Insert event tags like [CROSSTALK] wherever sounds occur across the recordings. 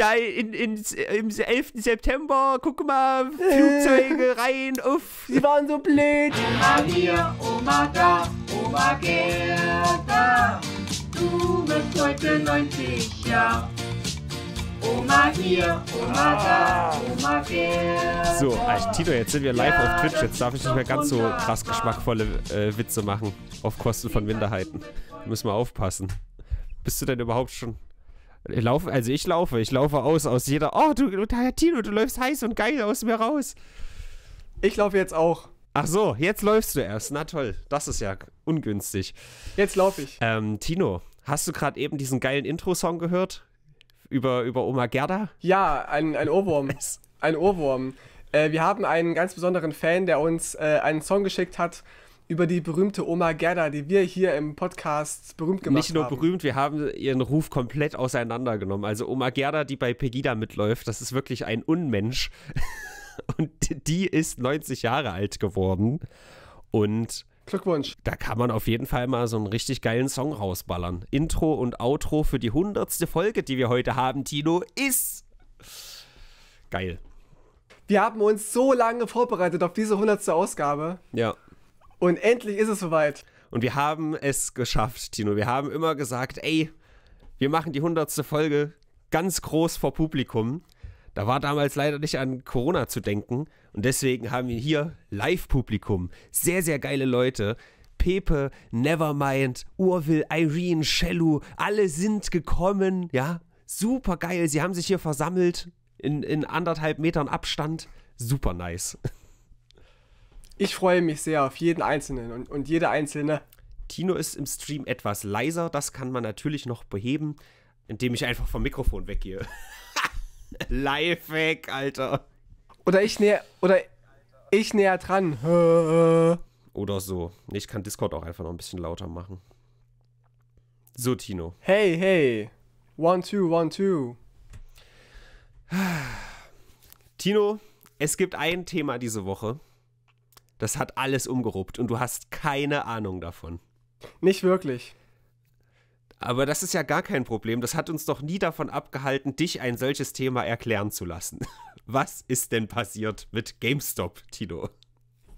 da in, in, im 11. September, guck mal, Flugzeuge [LAUGHS] rein, uff. Sie waren so blöd. Oma hier, Oma da, Oma Gerda, du bist heute 90 Jahre. Oma hier, Oma da, Oma Gerda. So, also Tito, jetzt sind wir live ja, auf Twitch. Jetzt darf ich nicht mehr ganz so krass geschmackvolle äh, Witze machen. Auf Kosten von Minderheiten. Müssen wir aufpassen. Bist du denn überhaupt schon Lauf, also ich laufe, ich laufe aus, aus jeder. Oh, du, Tino, du läufst heiß und geil aus mir raus. Ich laufe jetzt auch. Ach so, jetzt läufst du erst. Na toll, das ist ja ungünstig. Jetzt laufe ich. Ähm, Tino, hast du gerade eben diesen geilen Intro-Song gehört? Über, über Oma Gerda? Ja, ein, ein Ohrwurm. [LAUGHS] ein Ohrwurm. Äh, wir haben einen ganz besonderen Fan, der uns äh, einen Song geschickt hat über die berühmte Oma Gerda, die wir hier im Podcast berühmt gemacht haben. Nicht nur haben. berühmt, wir haben ihren Ruf komplett auseinandergenommen. Also Oma Gerda, die bei Pegida mitläuft, das ist wirklich ein Unmensch. [LAUGHS] Und die ist 90 Jahre alt geworden. Und Glückwunsch. Da kann man auf jeden Fall mal so einen richtig geilen Song rausballern. Intro und Outro für die hundertste Folge, die wir heute haben, Tino, ist geil. Wir haben uns so lange vorbereitet auf diese hundertste Ausgabe. Ja. Und endlich ist es soweit. Und wir haben es geschafft, Tino. Wir haben immer gesagt, ey, wir machen die hundertste Folge ganz groß vor Publikum. Da war damals leider nicht an Corona zu denken. Und deswegen haben wir hier Live-Publikum. Sehr, sehr geile Leute. Pepe, Nevermind, Urwill, Irene, Shellu, alle sind gekommen. Ja, super geil. Sie haben sich hier versammelt in, in anderthalb Metern Abstand. Super nice. [LAUGHS] ich freue mich sehr auf jeden Einzelnen und, und jede Einzelne. Tino ist im Stream etwas leiser. Das kann man natürlich noch beheben, indem ich einfach vom Mikrofon weggehe. [LAUGHS] Lifehack, Alter. Oder ich näher, oder ich näher dran. Oder so. Ich kann Discord auch einfach noch ein bisschen lauter machen. So, Tino. Hey, hey. One, two, one, two. Tino, es gibt ein Thema diese Woche das hat alles umgeruppt und du hast keine Ahnung davon. Nicht wirklich. Aber das ist ja gar kein Problem. Das hat uns doch nie davon abgehalten, dich ein solches Thema erklären zu lassen. [LAUGHS] Was ist denn passiert mit GameStop, Tilo?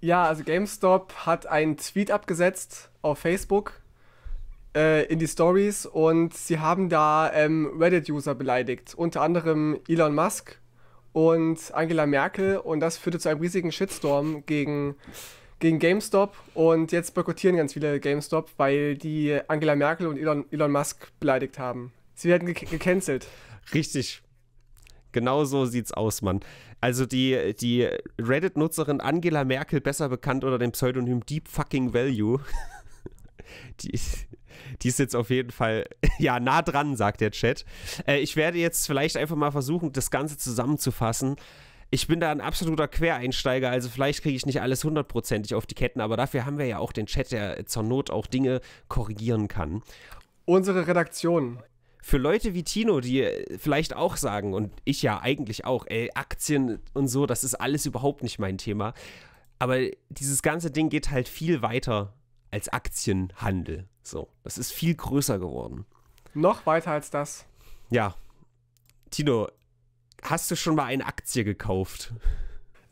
Ja, also GameStop hat einen Tweet abgesetzt auf Facebook äh, in die Stories und sie haben da ähm, Reddit-User beleidigt. Unter anderem Elon Musk und Angela Merkel und das führte zu einem riesigen Shitstorm gegen, gegen GameStop und jetzt boykottieren ganz viele GameStop, weil die Angela Merkel und Elon, Elon Musk beleidigt haben. Sie werden ge gecancelt. Richtig. Genau so sieht's aus, Mann. Also die, die Reddit-Nutzerin Angela Merkel, besser bekannt unter dem Pseudonym Deep Fucking Value, [LAUGHS] die, die ist jetzt auf jeden Fall, [LAUGHS] ja, nah dran, sagt der Chat. Äh, ich werde jetzt vielleicht einfach mal versuchen, das Ganze zusammenzufassen. Ich bin da ein absoluter Quereinsteiger, also vielleicht kriege ich nicht alles hundertprozentig auf die Ketten, aber dafür haben wir ja auch den Chat, der zur Not auch Dinge korrigieren kann. Unsere Redaktion für Leute wie Tino, die äh, vielleicht auch sagen, und ich ja eigentlich auch, ey, Aktien und so, das ist alles überhaupt nicht mein Thema. Aber dieses ganze Ding geht halt viel weiter als Aktienhandel. So, das ist viel größer geworden. Noch weiter als das. Ja. Tino, hast du schon mal eine Aktie gekauft?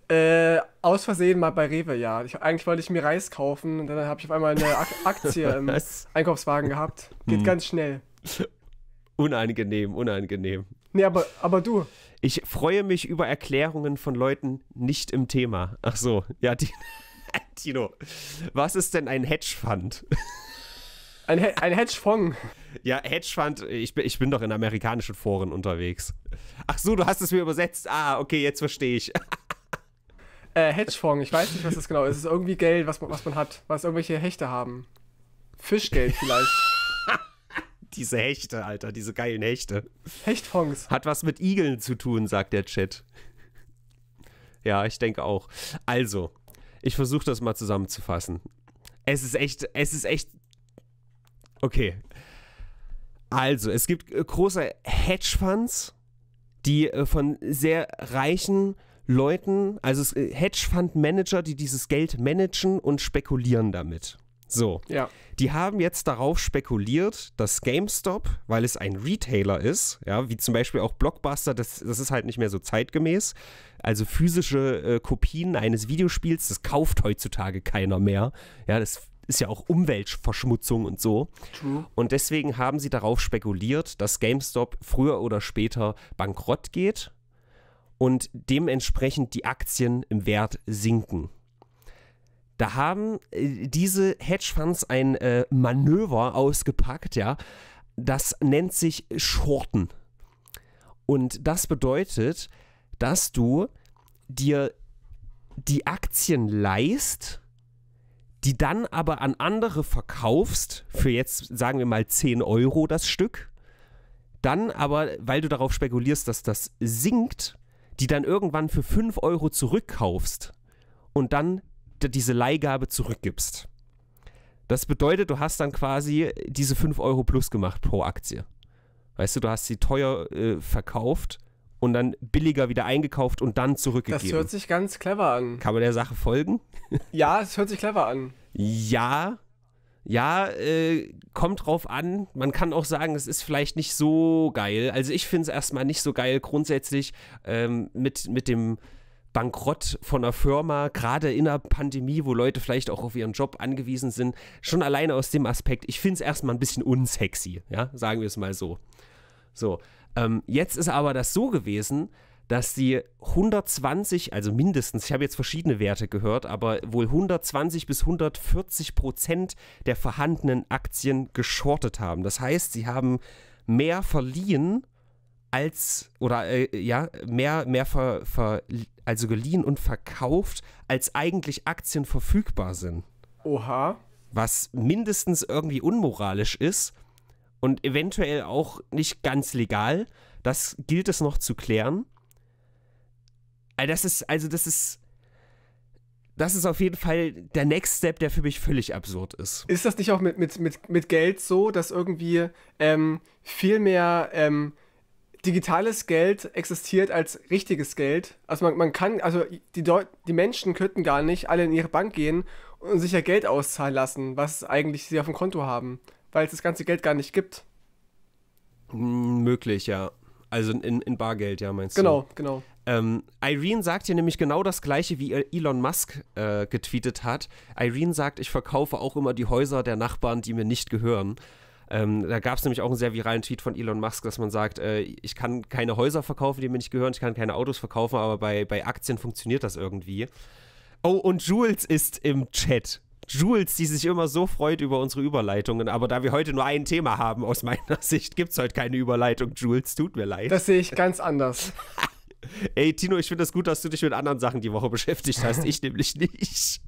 Äh, aus Versehen mal bei Rewe, ja. Ich, eigentlich wollte ich mir Reis kaufen und dann habe ich auf einmal eine [LAUGHS] Aktie im Einkaufswagen gehabt. Geht hm. ganz schnell. Unangenehm, unangenehm. Nee, aber, aber du. Ich freue mich über Erklärungen von Leuten nicht im Thema. Ach so, ja, [LAUGHS] Tino. Was ist denn ein Hedgefund? Ein, ein Hedgefonds. Ja, Hedgefund, ich bin, ich bin doch in amerikanischen Foren unterwegs. Ach so, du hast es mir übersetzt. Ah, okay, jetzt verstehe ich. [LAUGHS] äh, Hedgefonds, ich weiß nicht, was das genau ist. Es ist irgendwie Geld, was man, was man hat, was irgendwelche Hechte haben. Fischgeld vielleicht. [LAUGHS] diese Hechte, Alter, diese geilen Hechte. Hechtfonds. Hat was mit Igeln zu tun, sagt der Chat. Ja, ich denke auch. Also, ich versuche das mal zusammenzufassen. Es ist echt, es ist echt Okay. Also, es gibt äh, große Hedgefonds, die äh, von sehr reichen Leuten, also äh, Hedgefund-Manager, die dieses Geld managen und spekulieren damit. So. Ja. Die haben jetzt darauf spekuliert, dass GameStop, weil es ein Retailer ist, ja, wie zum Beispiel auch Blockbuster, das, das ist halt nicht mehr so zeitgemäß. Also physische äh, Kopien eines Videospiels, das kauft heutzutage keiner mehr. Ja, das ist ja auch Umweltverschmutzung und so. True. Und deswegen haben sie darauf spekuliert, dass GameStop früher oder später bankrott geht und dementsprechend die Aktien im Wert sinken. Da haben äh, diese Hedgefonds ein äh, Manöver ausgepackt, ja. Das nennt sich Shorten. Und das bedeutet, dass du dir die Aktien leist die dann aber an andere verkaufst, für jetzt sagen wir mal 10 Euro das Stück, dann aber, weil du darauf spekulierst, dass das sinkt, die dann irgendwann für 5 Euro zurückkaufst und dann diese Leihgabe zurückgibst. Das bedeutet, du hast dann quasi diese 5 Euro plus gemacht pro Aktie. Weißt du, du hast sie teuer äh, verkauft und dann billiger wieder eingekauft und dann zurückgegeben. Das hört sich ganz clever an. Kann man der Sache folgen? [LAUGHS] Ja, es hört sich clever an. ja, ja, äh, kommt drauf an. Man kann auch sagen, es ist vielleicht nicht so geil. Also ich finde es erstmal nicht so geil grundsätzlich ähm, mit, mit dem Bankrott von einer Firma, gerade in einer Pandemie, wo Leute vielleicht auch auf ihren Job angewiesen sind. Schon alleine aus dem Aspekt, ich finde es erstmal ein bisschen unsexy, ja, sagen wir es mal so. So, ähm, jetzt ist aber das so gewesen, dass sie 120, also mindestens, ich habe jetzt verschiedene Werte gehört, aber wohl 120 bis 140 Prozent der vorhandenen Aktien geschortet haben. Das heißt, sie haben mehr verliehen als, oder äh, ja, mehr, mehr ver, ver, also geliehen und verkauft, als eigentlich Aktien verfügbar sind. Oha. Was mindestens irgendwie unmoralisch ist und eventuell auch nicht ganz legal. Das gilt es noch zu klären. Äh, das ist, also das ist, das ist auf jeden Fall der Next Step, der für mich völlig absurd ist. Ist das nicht auch mit, mit, mit, mit Geld so, dass irgendwie ähm, viel mehr ähm, digitales Geld existiert als richtiges Geld? Also man, man kann, also die, Deu die Menschen könnten gar nicht alle in ihre Bank gehen und sich ja Geld auszahlen lassen, was eigentlich sie auf dem Konto haben weil es das ganze Geld gar nicht gibt. M mm, möglich, ja. Also in, in Bargeld, ja, meinst genau, du? Genau, genau. Ähm, Irene sagt hier nämlich genau das gleiche, wie Elon Musk äh, getweetet hat. Irene sagt, ich verkaufe auch immer die Häuser der Nachbarn, die mir nicht gehören. Ähm, da gab es nämlich auch einen sehr viralen Tweet von Elon Musk, dass man sagt, äh, ich kann keine Häuser verkaufen, die mir nicht gehören, ich kann keine Autos verkaufen, aber bei, bei Aktien funktioniert das irgendwie. Oh, und Jules ist im Chat. Jules, die sich immer so freut über unsere Überleitungen. Aber da wir heute nur ein Thema haben, aus meiner [LAUGHS] Sicht gibt es heute keine Überleitung. Jules, tut mir leid. Das sehe ich ganz anders. [LAUGHS] Ey, Tino, ich finde das gut, dass du dich mit anderen Sachen die Woche beschäftigt hast. Ich nämlich nicht.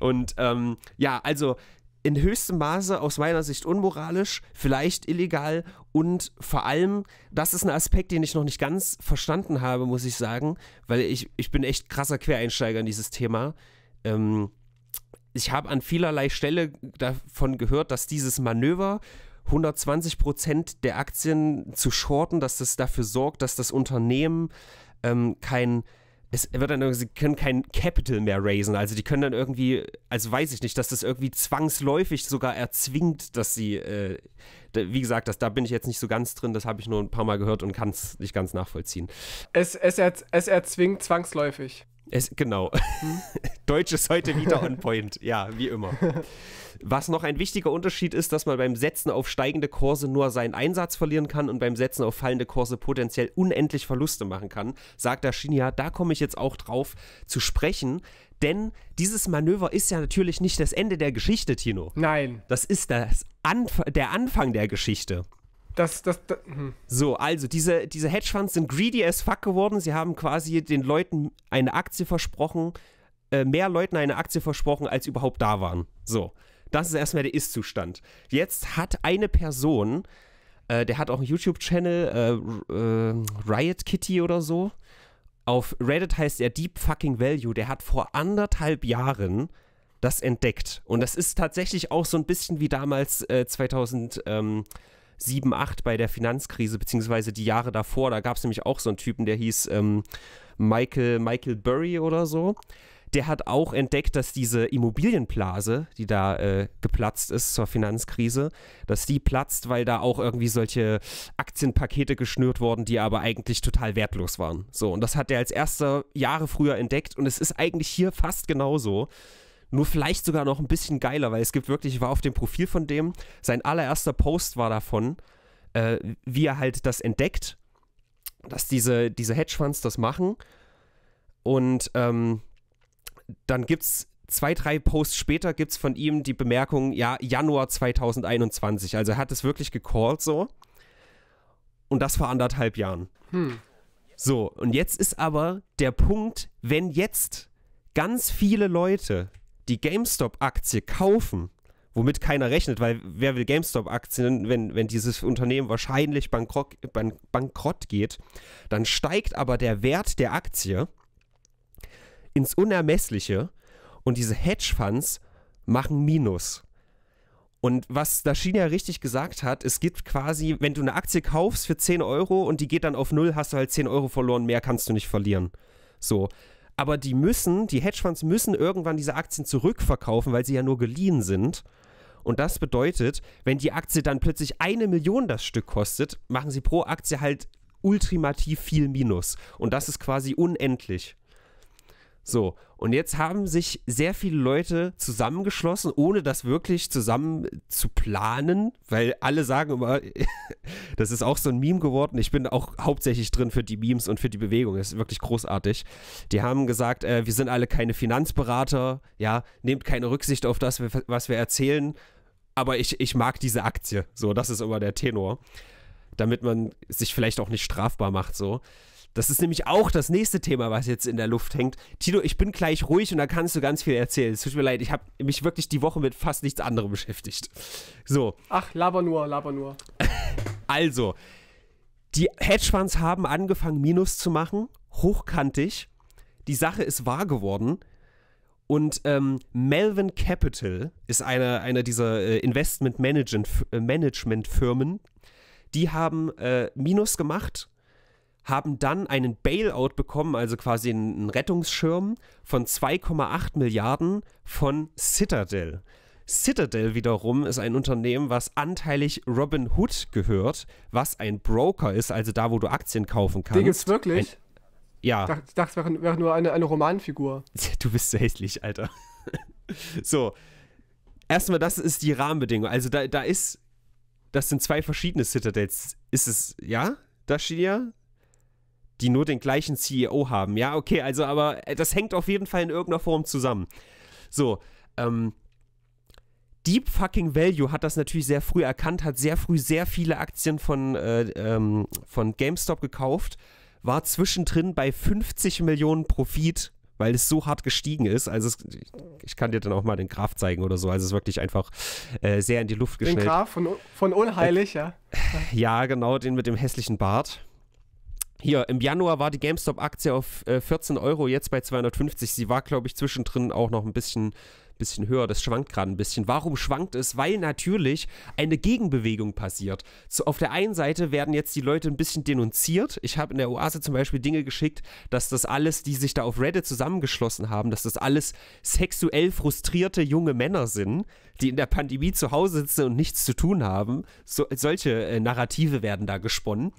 Und ähm, ja, also in höchstem Maße aus meiner Sicht unmoralisch, vielleicht illegal und vor allem, das ist ein Aspekt, den ich noch nicht ganz verstanden habe, muss ich sagen, weil ich, ich bin echt krasser Quereinsteiger in dieses Thema. Ähm, ich habe an vielerlei Stelle davon gehört, dass dieses Manöver 120 Prozent der Aktien zu shorten, dass das dafür sorgt, dass das Unternehmen ähm, kein es wird dann irgendwie, sie können kein Capital mehr raisen. Also die können dann irgendwie, also weiß ich nicht, dass das irgendwie zwangsläufig sogar erzwingt, dass sie, äh, wie gesagt, das, da bin ich jetzt nicht so ganz drin, das habe ich nur ein paar Mal gehört und kann es nicht ganz nachvollziehen. Es, es, er, es erzwingt zwangsläufig. Es, genau. Hm? [LAUGHS] Deutsch ist heute wieder on point. Ja, wie immer. [LAUGHS] Was noch ein wichtiger Unterschied ist, dass man beim Setzen auf steigende Kurse nur seinen Einsatz verlieren kann und beim Setzen auf fallende Kurse potenziell unendlich Verluste machen kann, sagt Dashinia. Da komme ich jetzt auch drauf zu sprechen, denn dieses Manöver ist ja natürlich nicht das Ende der Geschichte, Tino. Nein. Das ist das Anf der Anfang der Geschichte. Das, das, das hm. So, also diese, diese Hedgefonds sind greedy as fuck geworden. Sie haben quasi den Leuten eine Aktie versprochen, äh, mehr Leuten eine Aktie versprochen, als überhaupt da waren. So, das ist erstmal der Ist-Zustand. Jetzt hat eine Person, äh, der hat auch einen YouTube-Channel, äh, äh Riot Kitty oder so. Auf Reddit heißt er Deep Fucking Value. Der hat vor anderthalb Jahren das entdeckt. Und das ist tatsächlich auch so ein bisschen wie damals 2000. Äh, ähm, 7, 8 bei der Finanzkrise, beziehungsweise die Jahre davor. Da gab es nämlich auch so einen Typen, der hieß ähm, Michael, Michael Burry oder so. Der hat auch entdeckt, dass diese Immobilienblase, die da äh, geplatzt ist zur Finanzkrise, dass die platzt, weil da auch irgendwie solche Aktienpakete geschnürt wurden, die aber eigentlich total wertlos waren. So, und das hat er als erster Jahre früher entdeckt und es ist eigentlich hier fast genauso nur vielleicht sogar noch ein bisschen geiler, weil es gibt wirklich, ich war auf dem Profil von dem, sein allererster Post war davon, äh, wie er halt das entdeckt, dass diese, diese Hedgefonds das machen. Und ähm, dann gibt es zwei, drei Posts später gibt es von ihm die Bemerkung, ja, Januar 2021. Also er hat es wirklich gecallt so. Und das vor anderthalb Jahren. Hm. So, und jetzt ist aber der Punkt, wenn jetzt ganz viele Leute die GameStop-Aktie kaufen, womit keiner rechnet, weil wer will GameStop-Aktien, wenn, wenn dieses Unternehmen wahrscheinlich bankrott, bankrott geht, dann steigt aber der Wert der Aktie ins Unermessliche und diese Hedgefonds machen Minus. Und was Dashina ja richtig gesagt hat, es gibt quasi, wenn du eine Aktie kaufst für 10 Euro und die geht dann auf Null, hast du halt 10 Euro verloren, mehr kannst du nicht verlieren. So, aber die müssen, die Hedgefonds müssen irgendwann diese Aktien zurückverkaufen, weil sie ja nur geliehen sind. Und das bedeutet, wenn die Aktie dann plötzlich eine Million das Stück kostet, machen sie pro Aktie halt ultimativ viel Minus. Und das ist quasi unendlich. So, und jetzt haben sich sehr viele Leute zusammengeschlossen, ohne das wirklich zusammen zu planen, weil alle sagen immer, [LAUGHS] das ist auch so ein Meme geworden. Ich bin auch hauptsächlich drin für die Memes und für die Bewegung. Das ist wirklich großartig. Die haben gesagt, äh, wir sind alle keine Finanzberater, ja, nehmt keine Rücksicht auf das, was wir erzählen, aber ich, ich mag diese Aktie. So, das ist immer der Tenor. Damit man sich vielleicht auch nicht strafbar macht, so. Das ist nämlich auch das nächste Thema, was jetzt in der Luft hängt. Tino, ich bin gleich ruhig und da kannst du ganz viel erzählen. Es tut mir leid, ich habe mich wirklich die Woche mit fast nichts anderem beschäftigt. So. Ach, laber nur, laber nur. [LAUGHS] also, die Hedgefonds haben angefangen, Minus zu machen, hochkantig. Die Sache ist wahr geworden. Und ähm, Melvin Capital ist einer eine dieser äh, Investment äh, Management, Firmen. Die haben äh, Minus gemacht haben dann einen Bailout bekommen, also quasi einen Rettungsschirm von 2,8 Milliarden von Citadel. Citadel wiederum ist ein Unternehmen, was anteilig Robin Hood gehört, was ein Broker ist, also da, wo du Aktien kaufen kannst. Den gibt's wirklich? Ein, ja. Ich dachte, ich dachte es wäre, wäre, nur eine, eine Romanfigur. [LAUGHS] Du bist so hässlich, Alter. [LAUGHS] so. Erstmal, das ist die Rahmenbedingung. Also da, da ist, das sind zwei verschiedene Citadels. Ist es, ja, steht ja die nur den gleichen CEO haben. Ja, okay, also aber äh, das hängt auf jeden Fall in irgendeiner Form zusammen. So, ähm, Deep Fucking Value hat das natürlich sehr früh erkannt, hat sehr früh sehr viele Aktien von, äh, ähm, von GameStop gekauft, war zwischendrin bei 50 Millionen Profit, weil es so hart gestiegen ist. Also es, ich kann dir dann auch mal den Graph zeigen oder so. Also es ist wirklich einfach äh, sehr in die Luft geschnellt. Den Graph von, von unheilig, äh, ja. [LAUGHS] Ja, genau, den mit dem hässlichen Bart hier, im Januar war die GameStop-Aktie auf äh, 14 Euro, jetzt bei 250. Sie war, glaube ich, zwischendrin auch noch ein bisschen, bisschen höher. Das schwankt gerade ein bisschen. Warum schwankt es? Weil natürlich eine Gegenbewegung passiert. So, auf der einen Seite werden jetzt die Leute ein bisschen denunziert. Ich habe in der Oase zum Beispiel Dinge geschickt, dass das alles, die sich da auf Reddit zusammengeschlossen haben, dass das alles sexuell frustrierte junge Männer sind, die in der Pandemie zu Hause sitzen und nichts zu tun haben. So, solche äh, Narrative werden da gesponnen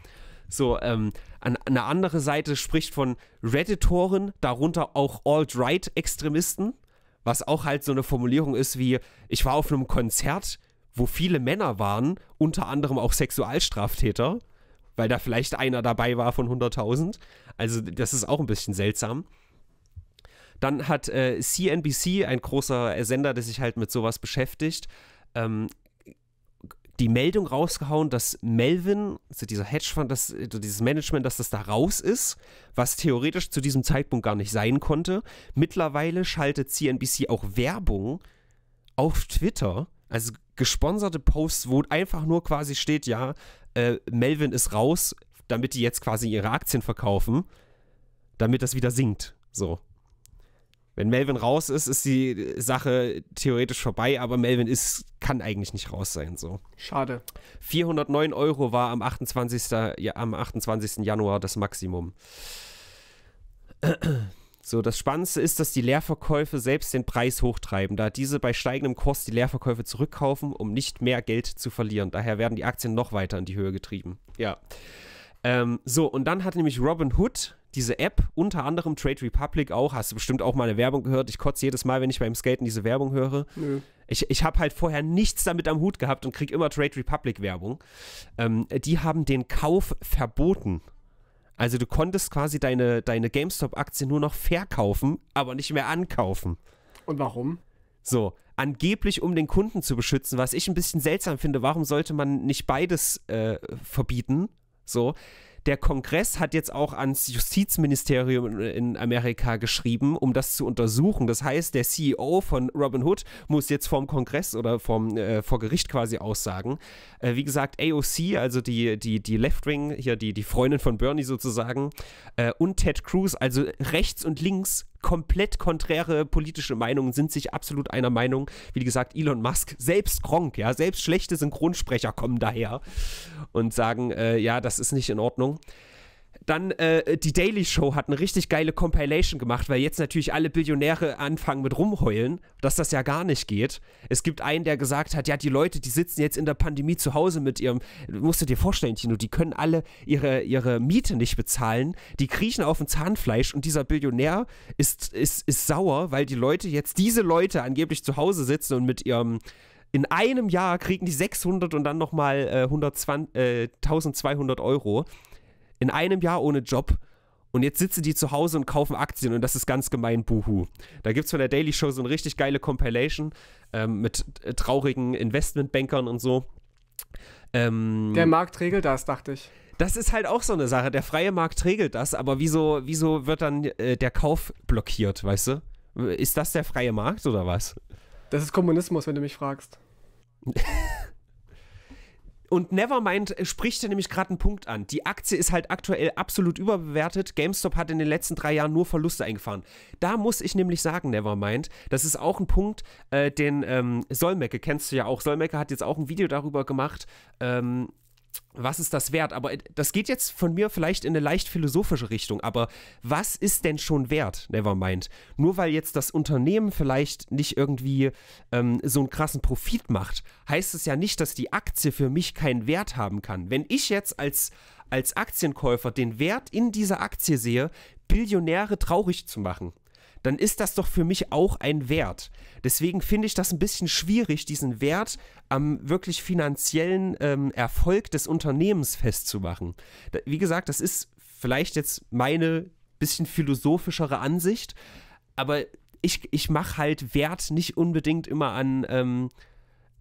so ähm, an, eine andere Seite spricht von Redditoren, darunter auch Alt-Right-Extremisten, was auch halt so eine Formulierung ist wie, ich war auf einem Konzert, wo viele Männer waren, unter anderem auch Sexualstraftäter, weil da vielleicht einer dabei war von 100.000. Also das ist auch ein bisschen seltsam. Dann hat äh, CNBC, ein großer Sender, der sich halt mit sowas beschäftigt, ähm, die Meldung rausgehauen, dass Melvin, also dieser Hedgefonds, dass, also dieses Management, dass das da raus ist, was theoretisch zu diesem Zeitpunkt gar nicht sein konnte. Mittlerweile schaltet CNBC auch Werbung auf Twitter, also gesponserte Posts, wo einfach nur quasi steht, ja, äh, Melvin ist raus, damit die jetzt quasi ihre Aktien verkaufen, damit das wieder sinkt. So wenn Melvin raus ist, ist die Sache theoretisch vorbei, aber Melvin ist, kann eigentlich nicht raus sein. So. Schade. 409 Euro war am 28. Ja, am 28. Januar das Maximum. So, das Spannendste ist, dass die Leerverkäufe selbst den Preis hochtreiben, da diese bei steigendem Kurs die Leerverkäufe zurückkaufen, um nicht mehr Geld zu verlieren. Daher werden die Aktien noch weiter in die Höhe getrieben. Ja. Ähm, so, und dann hat nämlich Robin Hood diese App, unter anderem Trade Republic auch, hast du bestimmt auch mal eine Werbung gehört. Ich kotze jedes Mal, wenn ich beim Skaten diese Werbung höre. Nö. Ich, ich habe halt vorher nichts damit am Hut gehabt und kriege immer Trade Republic Werbung. Ähm, die haben den Kauf verboten. Also du konntest quasi deine, deine GameStop-Aktie nur noch verkaufen, aber nicht mehr ankaufen. Und warum? So, angeblich um den Kunden zu beschützen, was ich ein bisschen seltsam finde. Warum sollte man nicht beides äh, verbieten? So, der Kongress hat jetzt auch ans Justizministerium in Amerika geschrieben, um das zu untersuchen. Das heißt, der CEO von Robin Hood muss jetzt vorm Kongress oder vorm, äh, vor Gericht quasi aussagen. Äh, wie gesagt, AOC, also die, die, die Left-Wing, hier die, die Freundin von Bernie sozusagen, äh, und Ted Cruz, also rechts und links komplett konträre politische Meinungen sind sich absolut einer Meinung. Wie gesagt, Elon Musk, selbst Gronk, ja, selbst schlechte Synchronsprecher kommen daher und sagen, äh, ja, das ist nicht in Ordnung. Dann äh, die Daily Show hat eine richtig geile Compilation gemacht, weil jetzt natürlich alle Billionäre anfangen mit rumheulen, dass das ja gar nicht geht. Es gibt einen, der gesagt hat, ja, die Leute, die sitzen jetzt in der Pandemie zu Hause mit ihrem, musst du dir vorstellen, Tino, die können alle ihre, ihre Miete nicht bezahlen, die kriechen auf dem Zahnfleisch und dieser Billionär ist, ist, ist sauer, weil die Leute jetzt, diese Leute angeblich zu Hause sitzen und mit ihrem in einem Jahr kriegen die 600 und dann nochmal äh, äh, 1200 Euro in einem Jahr ohne Job und jetzt sitzen die zu Hause und kaufen Aktien und das ist ganz gemein Buhu. Da gibt es von der Daily Show so eine richtig geile Compilation ähm, mit äh, traurigen Investmentbankern und so. Ähm, der Markt regelt das, dachte ich. Das ist halt auch so eine Sache. Der freie Markt regelt das, aber wieso, wieso wird dann äh, der Kauf blockiert, weißt du? Ist das der freie Markt oder was? Das ist Kommunismus, wenn du mich fragst. [LAUGHS] Und Nevermind äh, spricht dir nämlich gerade einen Punkt an. Die Aktie ist halt aktuell absolut überbewertet. GameStop hat in den letzten drei Jahren nur Verluste eingefahren. Da muss ich nämlich sagen, Nevermind, das ist auch ein Punkt, äh, den ähm, Solmecke kennst du ja auch. Solmecke hat jetzt auch ein Video darüber gemacht, ähm, was ist das wert? Aber das geht jetzt von mir vielleicht in eine leicht philosophische Richtung, aber was ist denn schon wert, Nevermind? Nur weil jetzt das Unternehmen vielleicht nicht irgendwie ähm, so einen krassen Profit macht, heißt es ja nicht, dass die Aktie für mich keinen Wert haben kann. Wenn ich jetzt als, als Aktienkäufer den Wert in dieser Aktie sehe, Billionäre traurig zu machen, dann ist das doch für mich auch ein Wert. Deswegen finde ich das ein bisschen schwierig, diesen Wert am wirklich finanziellen ähm, Erfolg des Unternehmens festzumachen. Da, wie gesagt, das ist vielleicht jetzt meine bisschen philosophischere Ansicht, aber ich, ich mache halt Wert nicht unbedingt immer an, ähm,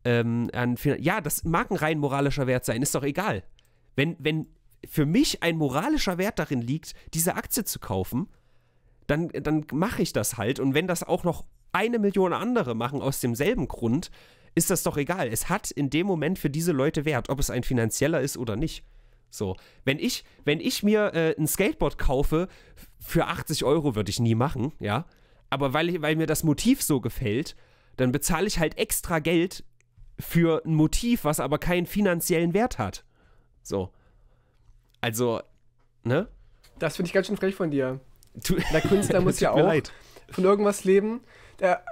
ähm, an ja, das mag ein rein moralischer Wert sein, ist doch egal. Wenn, wenn für mich ein moralischer Wert darin liegt, diese Aktie zu kaufen, dann, dann mache ich das halt. Und wenn das auch noch eine Million andere machen aus demselben Grund, ist das doch egal. Es hat in dem Moment für diese Leute Wert, ob es ein finanzieller ist oder nicht. So, wenn ich, wenn ich mir äh, ein Skateboard kaufe, für 80 Euro würde ich nie machen, ja. Aber weil, ich, weil mir das Motiv so gefällt, dann bezahle ich halt extra Geld für ein Motiv, was aber keinen finanziellen Wert hat. So. Also, ne? Das finde ich ganz schön frech von dir der Künstler [LAUGHS] muss ja auch leid. von irgendwas leben. Der,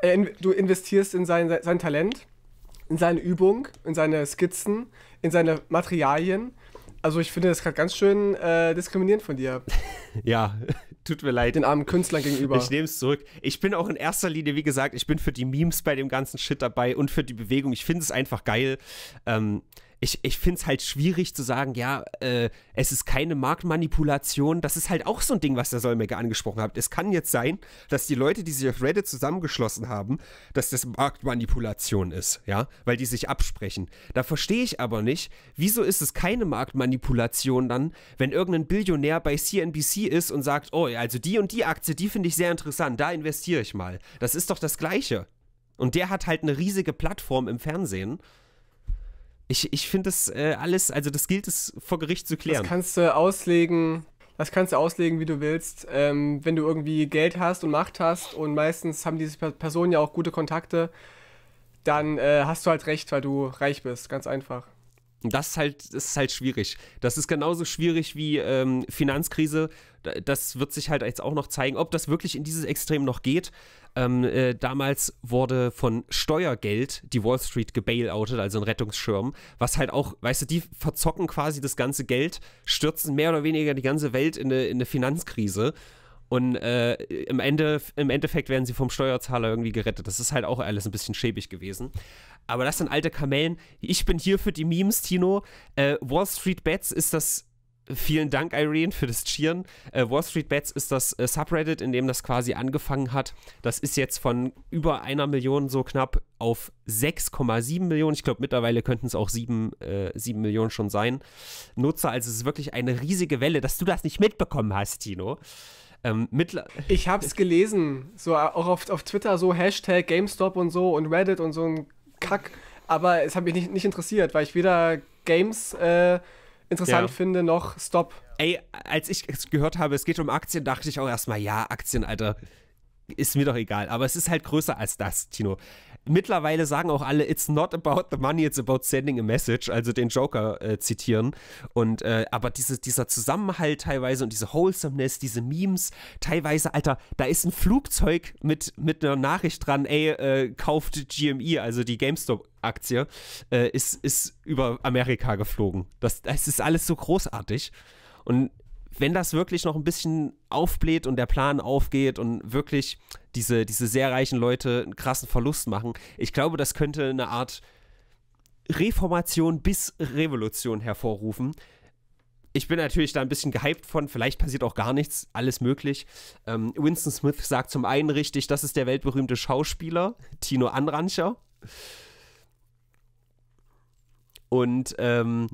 du investierst in sein, sein Talent, in seine Übung, in seine Skizzen, in seine Materialien. Also ich finde das gerade ganz schön äh, diskriminierend von dir. [LAUGHS] ja, [LAUGHS] tut mir leid. Den armen Künstlern gegenüber. Ich nehme es zurück. Ich bin auch in erster Linie, wie gesagt, ich bin für die Memes bei dem ganzen Shit dabei und für die Bewegung. Ich finde es einfach geil. Ähm, ich, ich finde es halt schwierig zu sagen, ja, äh, es ist keine Marktmanipulation. Das ist halt auch so ein Ding, was der Solmecke angesprochen hat. Es kann jetzt sein, dass die Leute, die sich auf Reddit zusammengeschlossen haben, dass das Marktmanipulation ist, ja, weil die sich absprechen. Da verstehe ich aber nicht, wieso ist es keine Marktmanipulation dann, wenn irgendein Billionär bei CNBC ist und sagt, oh, also die und die Aktie, die finde ich sehr interessant, da investiere ich mal. Das ist doch das Gleiche. Und der hat halt eine riesige Plattform im Fernsehen. Ich, ich finde das äh, alles, also das gilt es vor Gericht zu klären. Das kannst du auslegen, das kannst du auslegen, wie du willst. Ähm, wenn du irgendwie Geld hast und Macht hast und meistens haben diese Personen ja auch gute Kontakte, dann äh, hast du halt recht, weil du reich bist. Ganz einfach. Das ist halt, das ist halt schwierig. Das ist genauso schwierig wie ähm, Finanzkrise. Das wird sich halt jetzt auch noch zeigen, ob das wirklich in dieses Extrem noch geht. Ähm, äh, damals wurde von Steuergeld die Wall Street gebailoutet, also ein Rettungsschirm, was halt auch, weißt du, die verzocken quasi das ganze Geld, stürzen mehr oder weniger die ganze Welt in eine, in eine Finanzkrise. Und äh, im, Ende, im Endeffekt werden sie vom Steuerzahler irgendwie gerettet. Das ist halt auch alles ein bisschen schäbig gewesen. Aber das sind alte Kamellen. Ich bin hier für die Memes, Tino. Äh, Wall Street Bets ist das Vielen Dank, Irene, für das Cheeren. Äh, Wall Street Bets ist das äh, Subreddit, in dem das quasi angefangen hat. Das ist jetzt von über einer Million so knapp auf 6,7 Millionen. Ich glaube, mittlerweile könnten es auch 7, äh, 7 Millionen schon sein. Nutzer, also es ist wirklich eine riesige Welle, dass du das nicht mitbekommen hast, Tino. Ähm, ich habe es [LAUGHS] gelesen, so äh, auch auf, auf Twitter, so Hashtag GameStop und so und Reddit und so ein Kack. Aber es hat mich nicht, nicht interessiert, weil ich weder Games... Äh, interessant ja. finde, noch Stop. Ey, als ich gehört habe, es geht um Aktien, dachte ich auch erstmal, ja, Aktien, Alter, ist mir doch egal. Aber es ist halt größer als das, Tino mittlerweile sagen auch alle, it's not about the money, it's about sending a message, also den Joker äh, zitieren. Und äh, aber diese, dieser Zusammenhalt teilweise und diese Wholesomeness, diese Memes, teilweise, Alter, da ist ein Flugzeug mit, mit einer Nachricht dran, ey, äh, kauft GME, also die GameStop. Aktie äh, ist, ist über Amerika geflogen. Das, das ist alles so großartig. Und wenn das wirklich noch ein bisschen aufbläht und der Plan aufgeht und wirklich diese, diese sehr reichen Leute einen krassen Verlust machen, ich glaube, das könnte eine Art Reformation bis Revolution hervorrufen. Ich bin natürlich da ein bisschen gehypt von, vielleicht passiert auch gar nichts, alles möglich. Ähm, Winston Smith sagt zum einen richtig, das ist der weltberühmte Schauspieler, Tino Anrancher. Und ähm,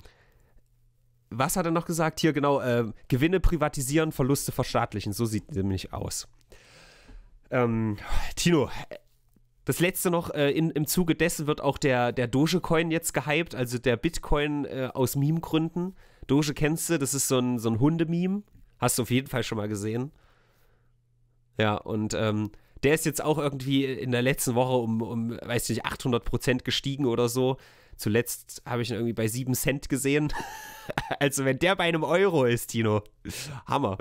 was hat er noch gesagt? Hier genau, äh, Gewinne privatisieren, Verluste verstaatlichen. So sieht nämlich aus. Ähm, Tino, das letzte noch, äh, in, im Zuge dessen wird auch der, der Dogecoin jetzt gehypt, also der Bitcoin äh, aus Meme-Gründen. Doge kennst du, das ist so ein, so ein Hundememe. Hast du auf jeden Fall schon mal gesehen. Ja, und ähm, der ist jetzt auch irgendwie in der letzten Woche um, um weiß nicht, 800 Prozent gestiegen oder so. Zuletzt habe ich ihn irgendwie bei 7 Cent gesehen. [LAUGHS] also wenn der bei einem Euro ist, Tino. Hammer.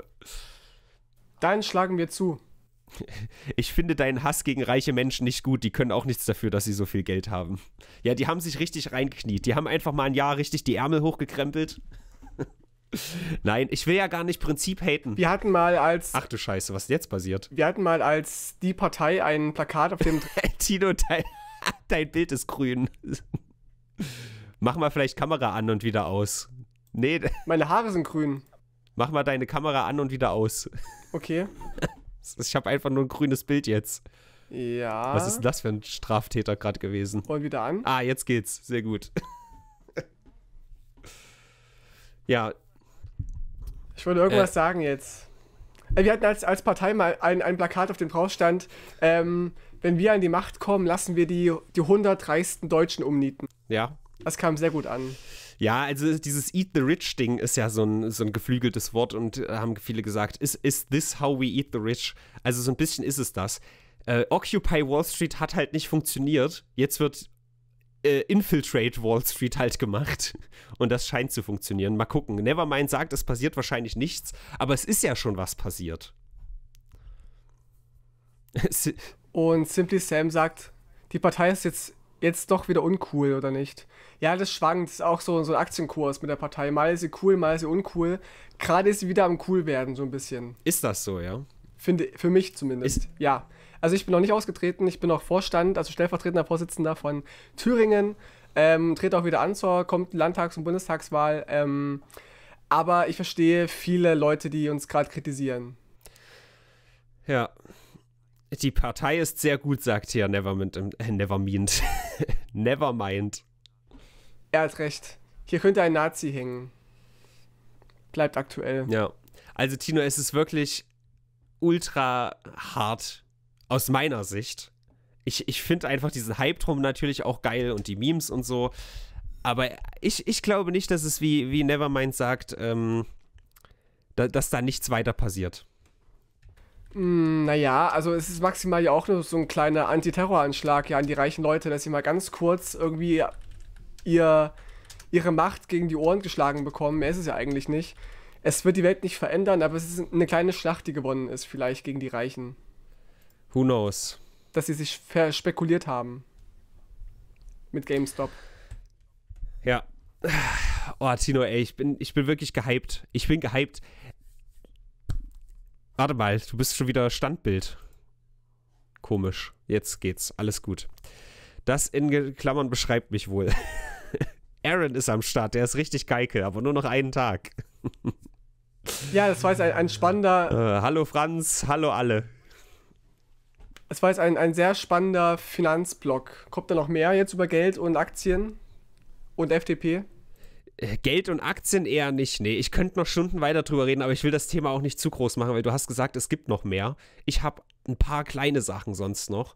Dann schlagen wir zu. Ich finde deinen Hass gegen reiche Menschen nicht gut. Die können auch nichts dafür, dass sie so viel Geld haben. Ja, die haben sich richtig reingekniet. Die haben einfach mal ein Jahr richtig die Ärmel hochgekrempelt. [LAUGHS] Nein, ich will ja gar nicht Prinzip haten. Wir hatten mal als. Ach du Scheiße, was ist jetzt passiert? Wir hatten mal als die Partei ein Plakat auf dem. [LAUGHS] Tino, dein, dein Bild ist grün. Mach mal vielleicht Kamera an und wieder aus. Nee. [LAUGHS] Meine Haare sind grün. Mach mal deine Kamera an und wieder aus. Okay. [LAUGHS] Ich habe einfach nur ein grünes Bild jetzt. Ja. Was ist denn das für ein Straftäter gerade gewesen? Und wieder an. Ah, jetzt geht's. Sehr gut. [LAUGHS] ja. Ich wollte irgendwas äh. sagen jetzt. Äh, wir hatten als, als Partei mal ein, ein Plakat, auf dem drauf ähm, wenn wir an die Macht kommen, lassen wir die, die 100 reichsten Deutschen umnieten. Ja. Das kam sehr gut an. Ja, also dieses Eat the Rich-Ding ist ja so ein, so ein geflügeltes Wort und äh, haben viele gesagt, is, is this how we eat the rich? Also so ein bisschen ist es das. Äh, Occupy Wall Street hat halt nicht funktioniert. Jetzt wird äh, Infiltrate Wall Street halt gemacht. [LAUGHS] Und das scheint zu funktionieren. Mal gucken. Nevermind sagt, es passiert wahrscheinlich nichts, aber es ist ja schon was passiert. [LAUGHS] Und Simply Sam sagt, die Partei ist jetzt, jetzt doch wieder uncool, oder nicht? Ja, das schwankt, das ist auch so, so ein Aktienkurs mit der Partei. Mal ist sie cool, mal ist sie uncool. Gerade ist sie wieder am cool werden, so ein bisschen. Ist das so, ja? Finde, für mich zumindest, ist ja. Also ich bin noch nicht ausgetreten, ich bin noch Vorstand, also stellvertretender Vorsitzender von Thüringen. Ähm, trete auch wieder an zur kommt Landtags- und Bundestagswahl. Ähm, aber ich verstehe viele Leute, die uns gerade kritisieren. Ja, die Partei ist sehr gut, sagt hier Nevermind. Äh, Nevermind. [LAUGHS] Nevermind. Er hat recht. Hier könnte ein Nazi hängen. Bleibt aktuell. Ja. Also, Tino, es ist wirklich ultra hart. Aus meiner Sicht. Ich, ich finde einfach diesen Hype drum natürlich auch geil und die Memes und so. Aber ich, ich glaube nicht, dass es, wie, wie Nevermind sagt, ähm, da, dass da nichts weiter passiert. Hm, naja, also es ist maximal ja auch nur so ein kleiner Antiterroranschlag ja an die reichen Leute, dass sie mal ganz kurz irgendwie ihr, ihre Macht gegen die Ohren geschlagen bekommen. Mehr ist es ja eigentlich nicht. Es wird die Welt nicht verändern, aber es ist eine kleine Schlacht, die gewonnen ist, vielleicht gegen die Reichen. Who knows? Dass sie sich verspekuliert haben. Mit GameStop. Ja. Oh, Tino, ey, ich bin, ich bin wirklich gehypt. Ich bin gehypt. Warte mal, du bist schon wieder Standbild. Komisch. Jetzt geht's. Alles gut. Das in Klammern beschreibt mich wohl. [LAUGHS] Aaron ist am Start. Der ist richtig geike, aber nur noch einen Tag. [LAUGHS] ja, das war jetzt ein, ein spannender. Äh, hallo Franz, hallo alle. Es war jetzt ein, ein sehr spannender Finanzblock. Kommt da noch mehr jetzt über Geld und Aktien und FDP? Äh, Geld und Aktien eher nicht. Nee, ich könnte noch Stunden weiter drüber reden, aber ich will das Thema auch nicht zu groß machen, weil du hast gesagt, es gibt noch mehr. Ich habe ein paar kleine Sachen sonst noch.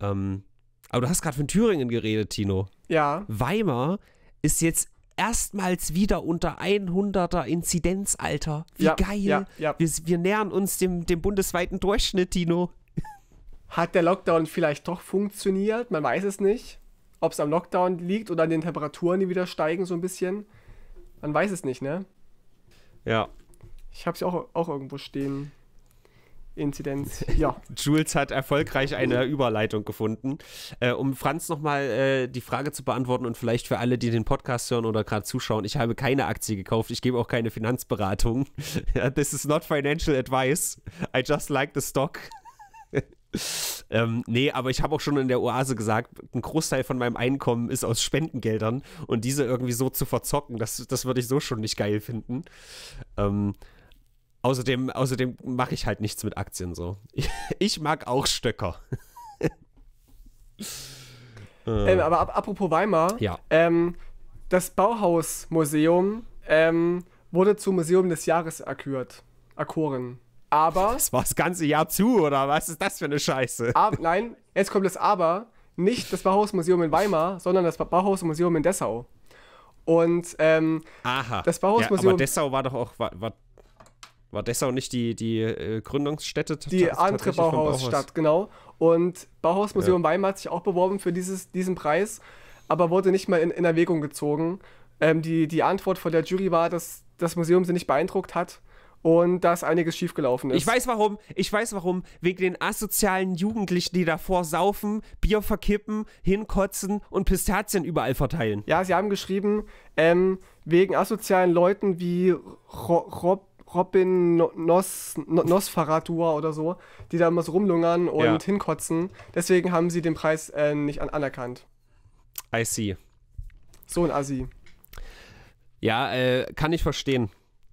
Ähm, aber du hast gerade von Thüringen geredet, Tino. Ja. Weimar ist jetzt erstmals wieder unter 100er Inzidenzalter. Wie ja, geil. Ja, ja. Wir, wir, nähern uns dem, dem bundesweiten Durchschnitt, Tino. [LAUGHS] Hat der Lockdown vielleicht doch funktioniert? Man weiß es nicht. Ob es am Lockdown liegt oder an den Temperaturen, die wieder steigen, so ein bisschen. Man weiß es nicht, ne? Ja. Ich habe sie auch, auch irgendwo stehen. Inzidenz. [LAUGHS] Ja. Jules hat erfolgreich eine Überleitung gefunden. Äh, um Franz nochmal äh, die Frage zu beantworten und vielleicht für alle, die den Podcast hören oder gerade zuschauen, ich habe keine Aktie gekauft, ich gebe auch keine Finanzberatung. [LAUGHS] This is not financial advice. I just like the stock. Ähm, nee, aber ich habe auch schon in der Oase gesagt, ein Großteil von meinem Einkommen ist aus Spendengeldern und diese irgendwie so zu verzocken, das, das würde ich so schon nicht geil finden. Ähm, außerdem außerdem mache ich halt nichts mit Aktien so. [LAUGHS] Ich, mag auch Stöcker. [LAUGHS] Äh. ähm, aber ap apropos Weimar, ja. Ähm, das Bauhausmuseum museum ähm, wurde zum Museum des Jahres erkürt. Erkoren. Aber. Das war das ganze Jahr zu, oder was ist das für eine Scheiße? Ab, nein, jetzt kommt das Aber. Nicht das Bauhausmuseum in Weimar, sondern das Bauhausmuseum in Dessau. Und ähm, Aha. das Bauhausmuseum. Ja, aber Dessau war doch auch. War, war, war Dessau nicht die, die äh, Gründungsstätte? Die andere Bauhausstadt, Bauhaus. genau. Und Bauhausmuseum ja. Weimar hat sich auch beworben für dieses, diesen Preis, aber wurde nicht mal in, in Erwägung gezogen. Ähm, die, die Antwort von der Jury war, dass das Museum sie nicht beeindruckt hat und dass einiges schiefgelaufen ist. Ich weiß warum, ich weiß warum, wegen den asozialen Jugendlichen, die davor saufen, Bier verkippen, hinkotzen und Pistazien überall verteilen. Ja, sie haben geschrieben, ähm, wegen asozialen Leuten wie Rob Robin Nos, Nosferatua oder so, die da immer so rumlungern und ja. hinkotzen. Deswegen haben sie den Preis äh, nicht an anerkannt. I see. So ein Assi. Ja, äh, kann ich verstehen.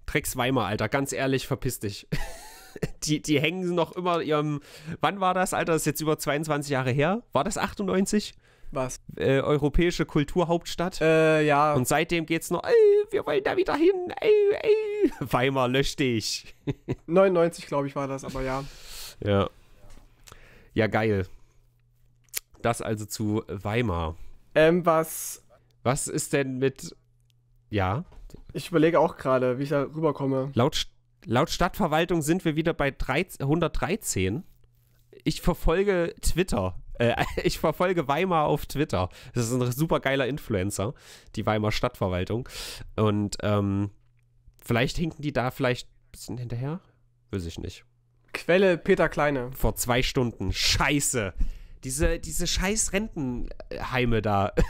Drecks Weimar, Alter, ganz ehrlich, verpiss dich. [LAUGHS] die, die hängen noch immer ihrem. Wann war das, Alter? Das ist jetzt über 22 Jahre her. War das 98? Was? Äh, europäische Kulturhauptstadt. Äh, ja. Und seitdem geht's noch, ey, wir wollen da wieder hin, ey, ey. [LAUGHS] Weimar, lösch dich. 99, [LAUGHS] glaube ich, war das, aber ja. Ja. Ja, geil. Das also zu Weimar. Ähm, was. Was ist denn mit. Ja. Ich überlege auch gerade, wie ich da rüberkomme. Laut, laut Stadtverwaltung sind wir wieder bei 13, 113. Ich verfolge Twitter. Äh, [LAUGHS] ich verfolge Weimar auf Twitter. Das ist ein super geiler Influencer, die Weimar Stadtverwaltung. Und ähm, vielleicht hinken die da vielleicht ein bisschen hinterher. Wüsste ich nicht. Quelle Peter Kleine. Vor zwei Stunden. Scheiße. Diese, diese scheiß Rentenheime da. [LAUGHS]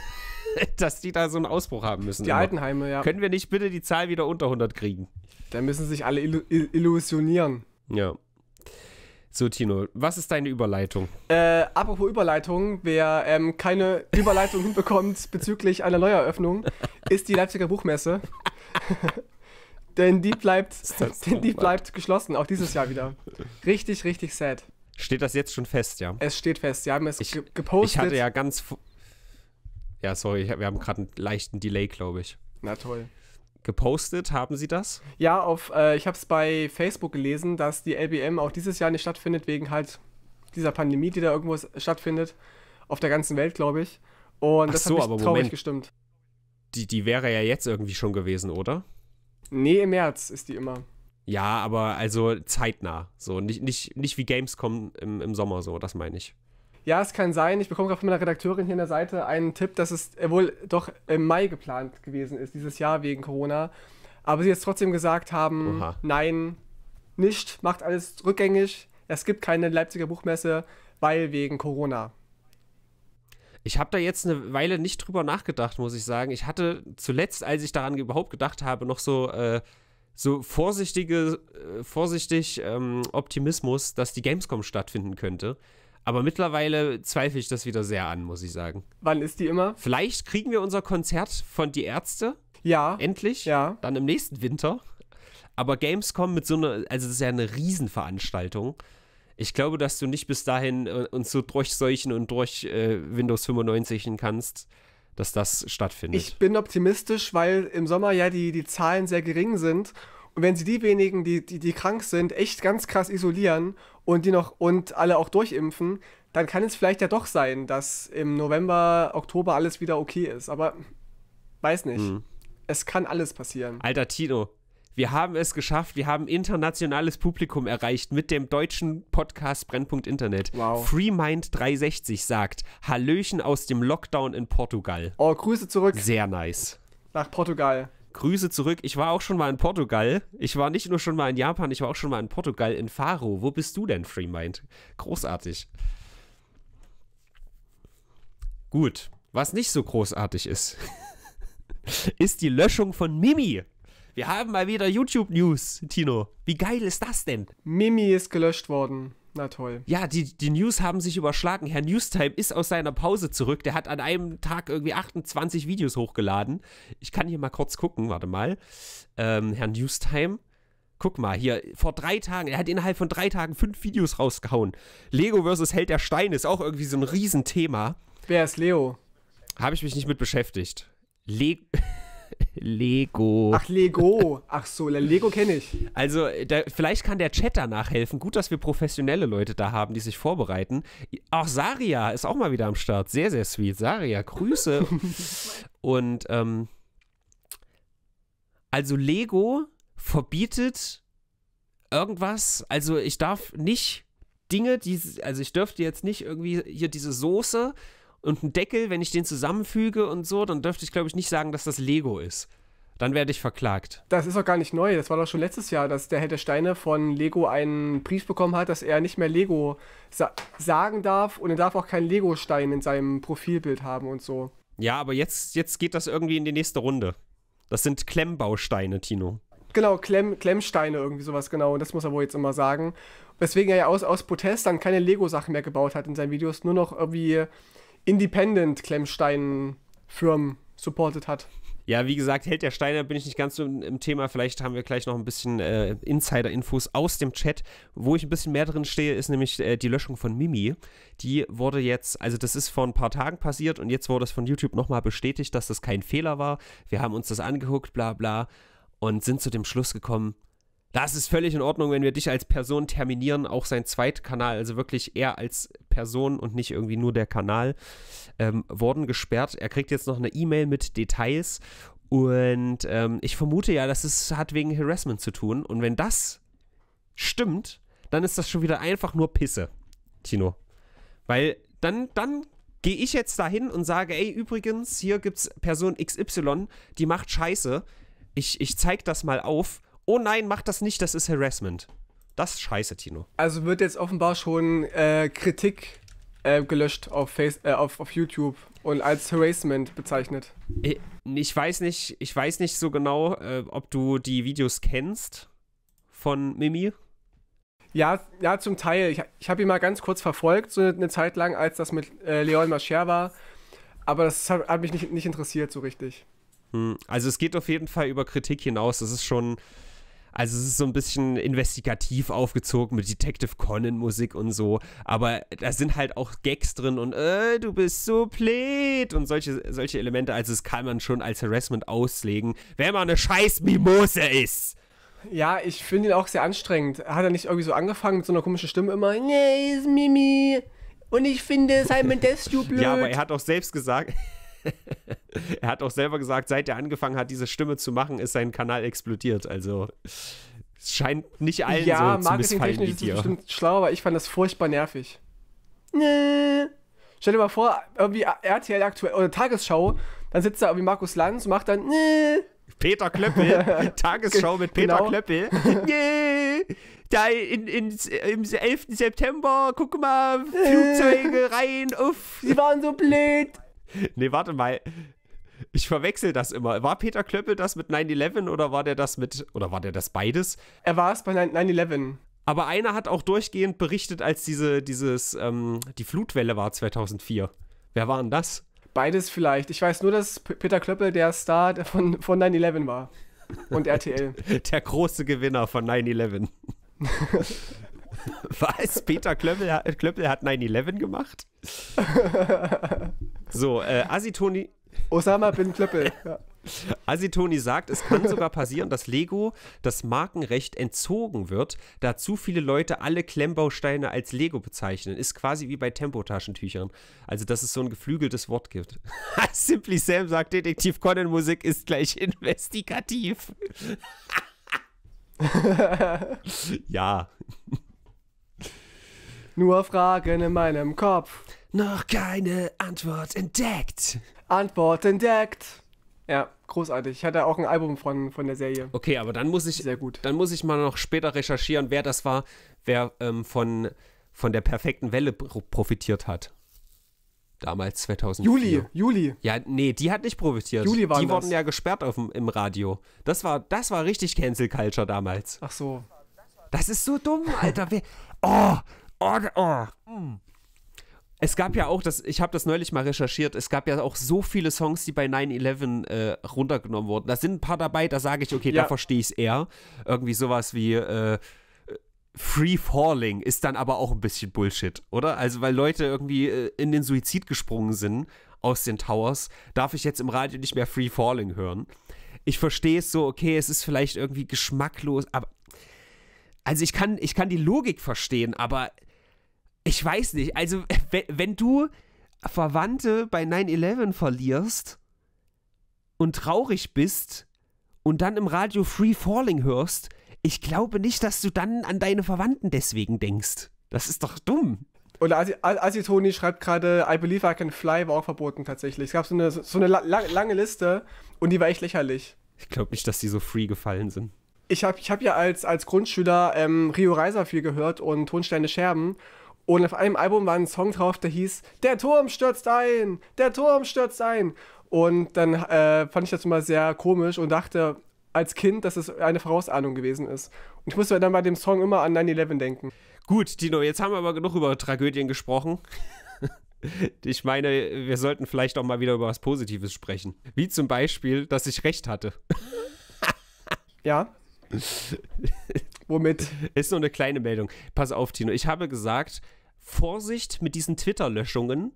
[LAUGHS] dass die da so einen Ausbruch haben müssen. Die immer. Altenheime, ja. Können wir nicht bitte die Zahl wieder unter 100 kriegen? Da müssen sich alle illu illusionieren. Ja. So, Tino, was ist deine Überleitung? Äh, apropos Überleitung, wer ähm, keine Überleitung [LAUGHS] hinbekommt bezüglich einer Neueröffnung, ist die Leipziger Buchmesse. [LAUGHS] denn die bleibt, denn die bleibt geschlossen, auch dieses Jahr wieder. Richtig, richtig sad. Steht das jetzt schon fest, ja? Es steht fest, sie haben es ich, gepostet. Ich hatte ja ganz, ja, sorry, wir haben gerade einen leichten Delay, glaube ich. Na toll. Gepostet, haben Sie das? Ja, auf, äh, ich habe es bei Facebook gelesen, dass die LBM auch dieses Jahr nicht stattfindet, wegen halt dieser Pandemie, die da irgendwo stattfindet. Auf der ganzen Welt, glaube ich. Und Ach das so, hat mich traurig Moment. gestimmt. Die, die wäre ja jetzt irgendwie schon gewesen, oder? Nee, im März ist die immer. Ja, aber also zeitnah. So, nicht, nicht, nicht wie Gamescom im, im Sommer, so, das meine ich ja, es kann sein, ich bekomme gerade von meiner Redakteurin hier an der Seite einen Tipp, dass es äh, wohl doch im Mai geplant gewesen ist, dieses Jahr wegen Corona. Aber sie jetzt trotzdem gesagt haben, Oha. nein, nicht, macht alles rückgängig. Es gibt keine Leipziger Buchmesse, weil wegen Corona. Ich habe da jetzt eine Weile nicht drüber nachgedacht, muss ich sagen. Ich hatte zuletzt, als ich daran überhaupt gedacht habe, noch so, äh, so vorsichtige, äh, vorsichtig ähm, Optimismus, dass die Gamescom stattfinden könnte. Aber mittlerweile zweifle ich das wieder sehr an, muss ich sagen. Wann ist die immer? Vielleicht kriegen wir unser Konzert von Die Ärzte. Ja. Endlich. Ja. Dann im nächsten Winter. Aber Gamescom mit so einer, also das ist ja eine Riesenveranstaltung. Ich glaube, dass du nicht bis dahin äh, uns so durchseuchen und durch äh, Windows 95 kannst, dass das stattfindet. Ich bin optimistisch, weil im Sommer ja die, die Zahlen sehr gering sind. Und wenn sie die wenigen, die, die, die krank sind, echt ganz krass isolieren und die noch und alle auch durchimpfen, dann kann es vielleicht ja doch sein, dass im November, Oktober alles wieder okay ist. Aber weiß nicht. Mhm. Es kann alles passieren. Alter Tino, wir haben es geschafft. Wir haben internationales Publikum erreicht mit dem deutschen Podcast Brennpunkt Internet. Wow. FreeMind360 sagt: Hallöchen aus dem Lockdown in Portugal. Oh, Grüße zurück. Sehr nice. Nach Portugal. Grüße zurück. Ich war auch schon mal in Portugal. Ich war nicht nur schon mal in Japan, ich war auch schon mal in Portugal, in Faro. Wo bist du denn, Freemind? Großartig. Gut. Was nicht so großartig ist, [LAUGHS] ist die Löschung von Mimi. Wir haben mal wieder YouTube-News, Tino. Wie geil ist das denn? Mimi ist gelöscht worden. Na toll. Ja, die, die News haben sich überschlagen. Herr Newstime ist aus seiner Pause zurück. Der hat an einem Tag irgendwie 28 Videos hochgeladen. Ich kann hier mal kurz gucken, warte mal. Ähm, Herr Newstime, guck mal, hier, vor drei Tagen, er hat innerhalb von drei Tagen fünf Videos rausgehauen. Lego versus Held der Steine ist auch irgendwie so ein Riesenthema. Wer ist Leo? Habe ich mich nicht mit beschäftigt. Lego. [LAUGHS] Lego. Ach, Lego. Ach so, Lego kenne ich. Also, da, vielleicht kann der Chat danach helfen. Gut, dass wir professionelle Leute da haben, die sich vorbereiten. Auch Saria ist auch mal wieder am Start. Sehr, sehr sweet. Saria, Grüße. [LAUGHS] Und, ähm, also Lego verbietet irgendwas. Also, ich darf nicht Dinge, die, also ich dürfte jetzt nicht irgendwie hier diese Soße und ein Deckel, wenn ich den zusammenfüge und so, dann dürfte ich, glaube ich, nicht sagen, dass das Lego ist. Dann werde ich verklagt. Das ist doch gar nicht neu. Das war doch schon letztes Jahr, dass der Herr der Steine von Lego einen Brief bekommen hat, dass er nicht mehr Lego sa sagen darf und er darf auch keinen Lego-Stein in seinem Profilbild haben und so. Ja, aber jetzt, jetzt geht das irgendwie in die nächste Runde. Das sind Klemmbausteine, Tino. Genau, Klemm, Klemmsteine, irgendwie sowas, genau. Und das muss er wohl jetzt immer sagen. Weswegen er ja aus, aus Protest dann keine Lego-Sachen mehr gebaut hat in seinen Videos, nur noch irgendwie Independent-Klemmstein-Firmen supportet hat. Ja, wie gesagt, hält der Steine bin ich nicht ganz so im, Thema. Vielleicht haben wir gleich noch ein bisschen äh, Insider-Infos aus dem Chat. Wo ich ein bisschen mehr drin stehe, ist nämlich äh, die Löschung von Mimi. Die wurde jetzt, also das ist vor ein paar Tagen passiert und jetzt wurde es von YouTube nochmal bestätigt, dass das kein Fehler war. Wir haben uns das angeguckt, bla bla, und sind zu dem Schluss gekommen, das ist völlig in Ordnung, wenn wir dich als Person terminieren, auch sein Zweitkanal, also wirklich er als Person und nicht irgendwie nur der Kanal, ähm, wurden gesperrt. Er kriegt jetzt noch eine E-Mail mit Details und ähm, ich vermute ja, dass es hat wegen Harassment zu tun. Und wenn das stimmt, dann ist das schon wieder einfach nur Pisse, Tino. Weil dann, dann gehe ich jetzt dahin und sage, ey, übrigens, hier gibt es Person XY, die macht Scheiße. Ich, ich zeig das mal auf oh nein, mach das nicht, das ist Harassment. Das ist scheiße, Tino. Also wird jetzt offenbar schon äh, Kritik äh, gelöscht auf, Face, äh, auf, auf YouTube und als Harassment bezeichnet. Äh, ich weiß nicht, ich weiß nicht so genau, äh, ob du die Videos kennst von Mimi. Ja, ja, zum Teil. Ich, ich habe ihn mal ganz kurz verfolgt, so eine, Zeit lang, als das mit äh, Leon Mascher war. Aber das hat, hat mich nicht, nicht interessiert so richtig. Hm. Also es geht auf jeden Fall über Kritik hinaus. Das ist schon, also es ist so ein bisschen investigativ aufgezogen mit Detective Conan Musik und so, aber da sind halt auch Gags drin und äh, du bist so plät und solche, solche Elemente. Also das kann man schon als Harassment auslegen, wenn man eine scheiß Mimose ist. Ja, ich finde ihn auch sehr anstrengend. Hat er nicht irgendwie so angefangen mit so einer komischen Stimme immer? Nee, ist Mimi. Und ich finde Simon Destu [LAUGHS] blöd. ja, aber er hat auch selbst gesagt. [LAUGHS] er hat auch selber gesagt, seit er angefangen hat, diese Stimme zu machen, ist sein Kanal explodiert. Also es scheint nicht allen ja, so zu missfallen wie dir. Ja, ist bestimmt schlau, aber ich fand das furchtbar nervig. Nee. Stell dir mal vor, irgendwie RTL aktuell oder Tagesschau, dann sitzt da irgendwie Markus Lanz und macht dann nee. Peter Klöppel, [LAUGHS] Tagesschau mit Peter genau. Klöppel. Nee, [LAUGHS] da in, in, im 11. September, guck mal, Flugzeuge rein, uff. Sie waren so blöd. Nee, warte mal. Ich verwechsel das immer. War Peter Klöppel das mit 9-11 oder war der das mit, oder war der das beides? Er war es bei 9-11. Aber einer hat auch durchgehend berichtet, als diese, dieses, ähm, die Flutwelle war 2004. Wer war denn das? Beides vielleicht. Ich weiß nur, dass Peter Klöppel der Star von, von 9-11 war. Und [LAUGHS] RTL. der große Gewinner von 9-11. [LAUGHS] Was? Peter Klöppel, Klöppel hat 9-11 gemacht? [LAUGHS] so, äh, Asitoni, Osama bin Klöppel. [LAUGHS] Ja. Asitoni sagt, es kann sogar passieren, dass Lego das Markenrecht entzogen wird, da zu viele Leute alle Klemmbausteine als Lego bezeichnen. Ist quasi wie bei Tempotaschentüchern. Also, dass es so ein geflügeltes Wort gibt. [LAUGHS] Simply Sam sagt, Detektiv Conan Musik ist gleich investigativ. [LAUGHS] ja. Nur Fragen in meinem Kopf noch keine Antwort entdeckt. Antwort entdeckt. Ja, großartig. Ich hatte auch ein Album von, von der Serie. Okay, aber dann muss ich sehr gut. Dann muss ich mal noch später recherchieren, wer das war, wer ähm, von, von der perfekten Welle profitiert hat. Damals 2004. Juli, Juli. Ja, nee, die hat nicht profitiert. Juli waren Die wurden ja gesperrt auf im Radio. Das war, das war richtig Cancel Culture damals. Ach so. Das ist so dumm, Alter. oh, oh, oh. Mm. Es gab ja auch, das, ich habe das neulich mal recherchiert, es gab ja auch so viele Songs, die bei 9-11 äh, runtergenommen wurden. Da sind ein paar dabei, da sage ich, okay, ja. da verstehe ich es eher. Irgendwie sowas wie äh, Free Falling ist dann aber auch ein bisschen Bullshit, oder? Also, weil Leute irgendwie äh, in den Suizid gesprungen sind aus den Towers, darf ich jetzt im Radio nicht mehr Free Falling hören. Ich verstehe es so, okay, es ist vielleicht irgendwie geschmacklos, aber. Also, ich kann, ich kann die Logik verstehen, aber ich weiß nicht. Also, [LAUGHS] wenn, du Verwandte bei 9-11 verlierst und traurig bist und dann im Radio Free Falling hörst, ich glaube nicht, dass du dann an deine Verwandten deswegen denkst. Das ist doch dumm. Oder Asitoni schreibt gerade, I believe I can fly war auch verboten tatsächlich. Es gab so eine, so eine lang, lange Liste und die war echt lächerlich. Ich glaube nicht, dass die so free gefallen sind. Ich habe ich hab ja als, als Grundschüler ähm, Rio Reiser viel gehört und Tonsteine Scherben. Und auf einem Album war ein Song drauf, der hieß Der Turm stürzt ein! Der Turm stürzt ein! Und dann äh, fand ich das immer sehr komisch und dachte als Kind, dass es eine Vorausahnung gewesen ist. Und ich musste dann bei dem Song immer an 9-11 denken. Gut, Tino, jetzt haben wir aber genug über Tragödien gesprochen. [LAUGHS] ich meine, wir sollten vielleicht auch mal wieder über was Positives sprechen. Wie zum Beispiel, dass ich recht hatte. [LAUGHS] ja. [LAUGHS] Womit? Ist nur eine kleine Meldung. Pass auf, Tino. Ich habe gesagt, Vorsicht mit diesen Twitter-Löschungen.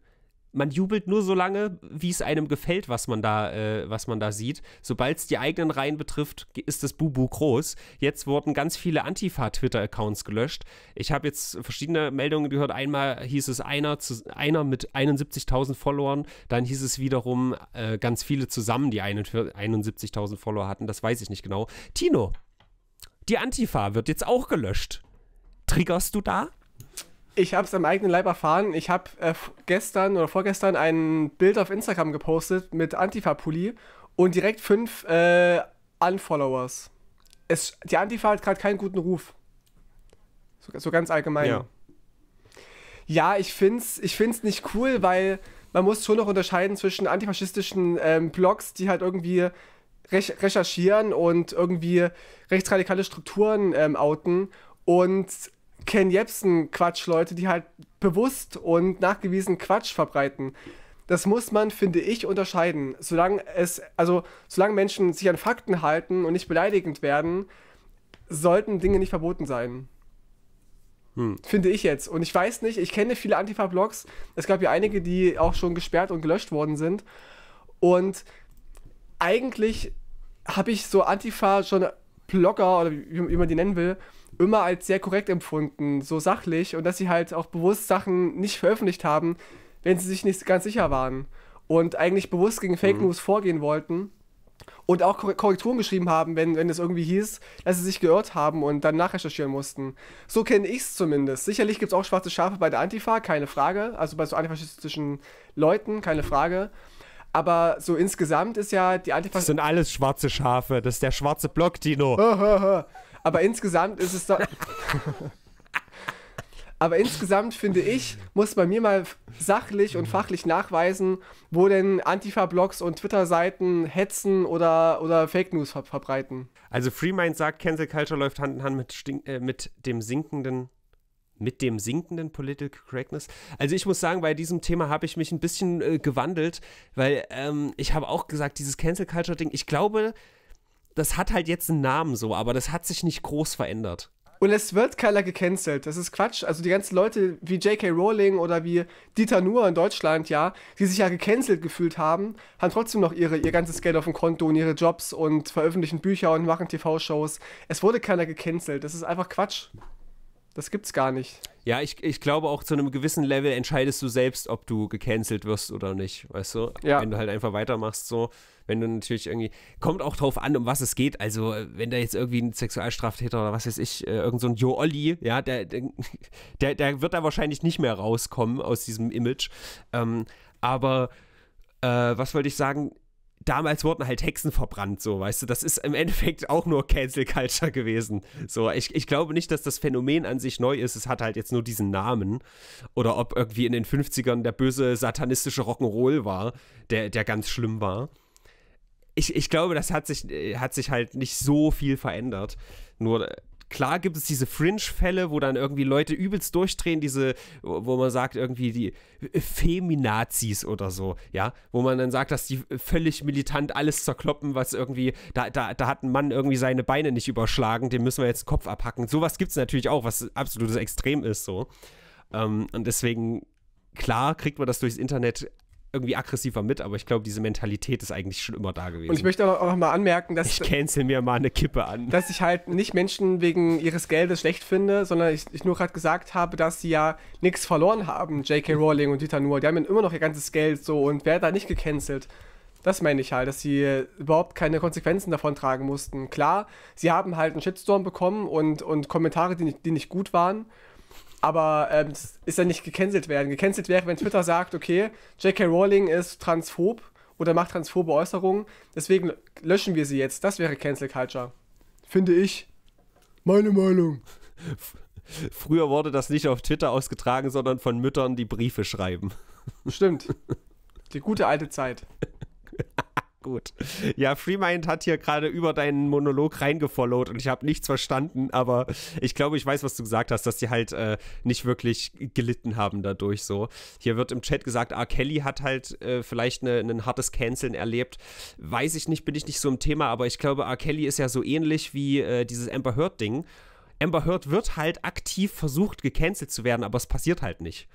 Man jubelt nur so lange, wie es einem gefällt, was man da, äh, was man da sieht. Sobald es die eigenen Reihen betrifft, ist das Bubu groß. Jetzt wurden ganz viele Antifa-Twitter-Accounts gelöscht. Ich habe jetzt verschiedene Meldungen gehört. Einmal hieß es einer, zu, einer mit 71.000 Followern. Dann hieß es wiederum äh, ganz viele zusammen, die 71.000 Follower hatten. Das weiß ich nicht genau. Tino, die Antifa wird jetzt auch gelöscht. Triggerst du da? Ich habe es am eigenen Leib erfahren. Ich habe äh, gestern oder vorgestern ein Bild auf Instagram gepostet mit Antifa-Pulli und direkt fünf äh, Unfollowers. Es, die Antifa hat gerade keinen guten Ruf. So, so ganz allgemein. Ja, ja ich finde es ich find's nicht cool, weil man muss schon noch unterscheiden zwischen antifaschistischen ähm, Blogs, die halt irgendwie recherchieren und irgendwie rechtsradikale Strukturen ähm, outen und Ken Jebsen Quatschleute, die halt bewusst und nachgewiesen Quatsch verbreiten. Das muss man, finde ich, unterscheiden. Solange es, also solange Menschen sich an Fakten halten und nicht beleidigend werden, sollten Dinge nicht verboten sein. Hm. Finde ich jetzt. Und ich weiß nicht, ich kenne viele Antifa-Blogs. Es gab ja einige, die auch schon gesperrt und gelöscht worden sind. Und eigentlich habe ich so Antifa Blogger oder wie, wie man die nennen will, immer als sehr korrekt empfunden, so sachlich und dass sie halt auch bewusst Sachen nicht veröffentlicht haben, wenn sie sich nicht ganz sicher waren und eigentlich bewusst gegen Fake mhm. News vorgehen wollten und auch Korrekturen geschrieben haben, wenn, wenn es irgendwie hieß, dass sie sich geirrt haben und dann nachrecherchieren mussten. So kenne ich es zumindest. Sicherlich gibt es auch schwarze Schafe bei der Antifa, keine Frage. Also bei so antifaschistischen Leuten, keine Frage. Aber so insgesamt ist ja die Antifa. Das sind alles schwarze Schafe. Das ist der schwarze Block, Dino aber insgesamt ist es doch. [LAUGHS] aber insgesamt finde ich, muss man mir mal sachlich und fachlich nachweisen, wo denn Antifa-Blogs und Twitter-Seiten hetzen oder, oder Fake News ver verbreiten. Also FreeMind sagt, Cancel Culture läuft Hand in Hand mit, äh, mit dem sinkenden mit dem sinkenden Political Correctness. Also ich muss sagen, bei diesem Thema habe ich mich ein bisschen äh, gewandelt, weil ähm, ich habe auch gesagt, dieses Cancel Culture Ding, ich glaube, das hat halt jetzt einen Namen so, aber das hat sich nicht groß verändert. Und es wird keiner gecancelt. Das ist Quatsch. Also die ganzen Leute wie J.K. Rowling oder wie Dieter Nuhr in Deutschland, ja, die sich ja gecancelt gefühlt haben, haben trotzdem noch ihre, ihr ganzes Geld auf dem Konto und ihre Jobs und veröffentlichen Bücher und machen TV-Shows. Es wurde keiner gecancelt. Das ist einfach Quatsch. Das gibt's gar nicht. Ja, ich, ich glaube auch zu einem gewissen Level entscheidest du selbst, ob du gecancelt wirst oder nicht, weißt du? Ja. Wenn du halt einfach weitermachst so, wenn du natürlich irgendwie kommt auch drauf an, um was es geht. Also, äh, wenn da jetzt irgendwie ein Sexualstraftäter oder was weiß ich, äh, irgend so ein Jo Olli, ja, der, [LAUGHS] der der wird da wahrscheinlich nicht mehr rauskommen aus diesem Image. Ähm, aber äh, was wollte ich sagen? damals wurden halt Hexen verbrannt, so, weißt du, das ist im Endeffekt auch nur Cancel Culture gewesen. So, ich, ich glaube nicht, dass das Phänomen an sich neu ist, es hat halt jetzt nur diesen Namen. Oder ob irgendwie in den 50ern der böse satanistische Rock'n'Roll war, der, der ganz schlimm war. Ich, ich glaube, das hat sich, äh, hat sich halt nicht so viel verändert. Nur Klar gibt es diese Fringe-Fälle, wo dann irgendwie Leute übelst durchdrehen, diese, wo man sagt, irgendwie die Feminazis oder so, ja, wo man dann sagt, dass die völlig militant alles zerkloppen, was irgendwie, da, da, da hat ein Mann irgendwie seine Beine nicht überschlagen, dem müssen wir jetzt den Kopf abhacken. Sowas gibt es natürlich auch, was absolutes Extrem ist, so. Ähm, und deswegen, klar, kriegt man das durchs Internet irgendwie aggressiver mit, aber ich glaube, diese Mentalität ist eigentlich schon immer da gewesen. Und ich möchte auch noch mal anmerken, dass ich cancel mir mal eine Kippe an. Dass ich halt nicht Menschen wegen ihres Geldes schlecht finde, sondern ich, ich nur gerade gesagt habe, dass sie ja nichts verloren haben, J.K. Rowling und Dieter Nuhr. Die haben ja immer noch ihr ganzes Geld so und wer da nicht gecancelt? Das meine ich halt, dass sie überhaupt keine Konsequenzen davon tragen mussten. Klar, sie haben halt einen Shitstorm bekommen und, und Kommentare, die nicht, die nicht gut waren aber ähm, ist ja nicht gecancelt werden. Gecancelt wäre, wenn Twitter sagt, okay, J.K. Rowling ist transphob oder macht transphobe Äußerungen, deswegen löschen wir sie jetzt. Das wäre Cancel Culture. Finde ich. Meine Meinung. [LAUGHS] Früher wurde das nicht auf Twitter ausgetragen, sondern von Müttern, die Briefe schreiben. Stimmt. Die gute alte Zeit. [LAUGHS] Gut. Ja, Freemind hat hier gerade über deinen Monolog reingefollowt und ich habe nichts verstanden, aber ich glaube, ich weiß, was du gesagt hast, dass die halt äh, nicht wirklich gelitten haben dadurch so. Hier wird im Chat gesagt, ah, Kelly hat halt äh, vielleicht ein ne, hartes Canceln erlebt. Weiß ich nicht, bin ich nicht so im Thema, aber ich glaube, R. Kelly ist ja so ähnlich wie äh, dieses Amber Heard-Ding. Amber Heard wird halt aktiv versucht, gecancelt zu werden, aber es passiert halt nicht.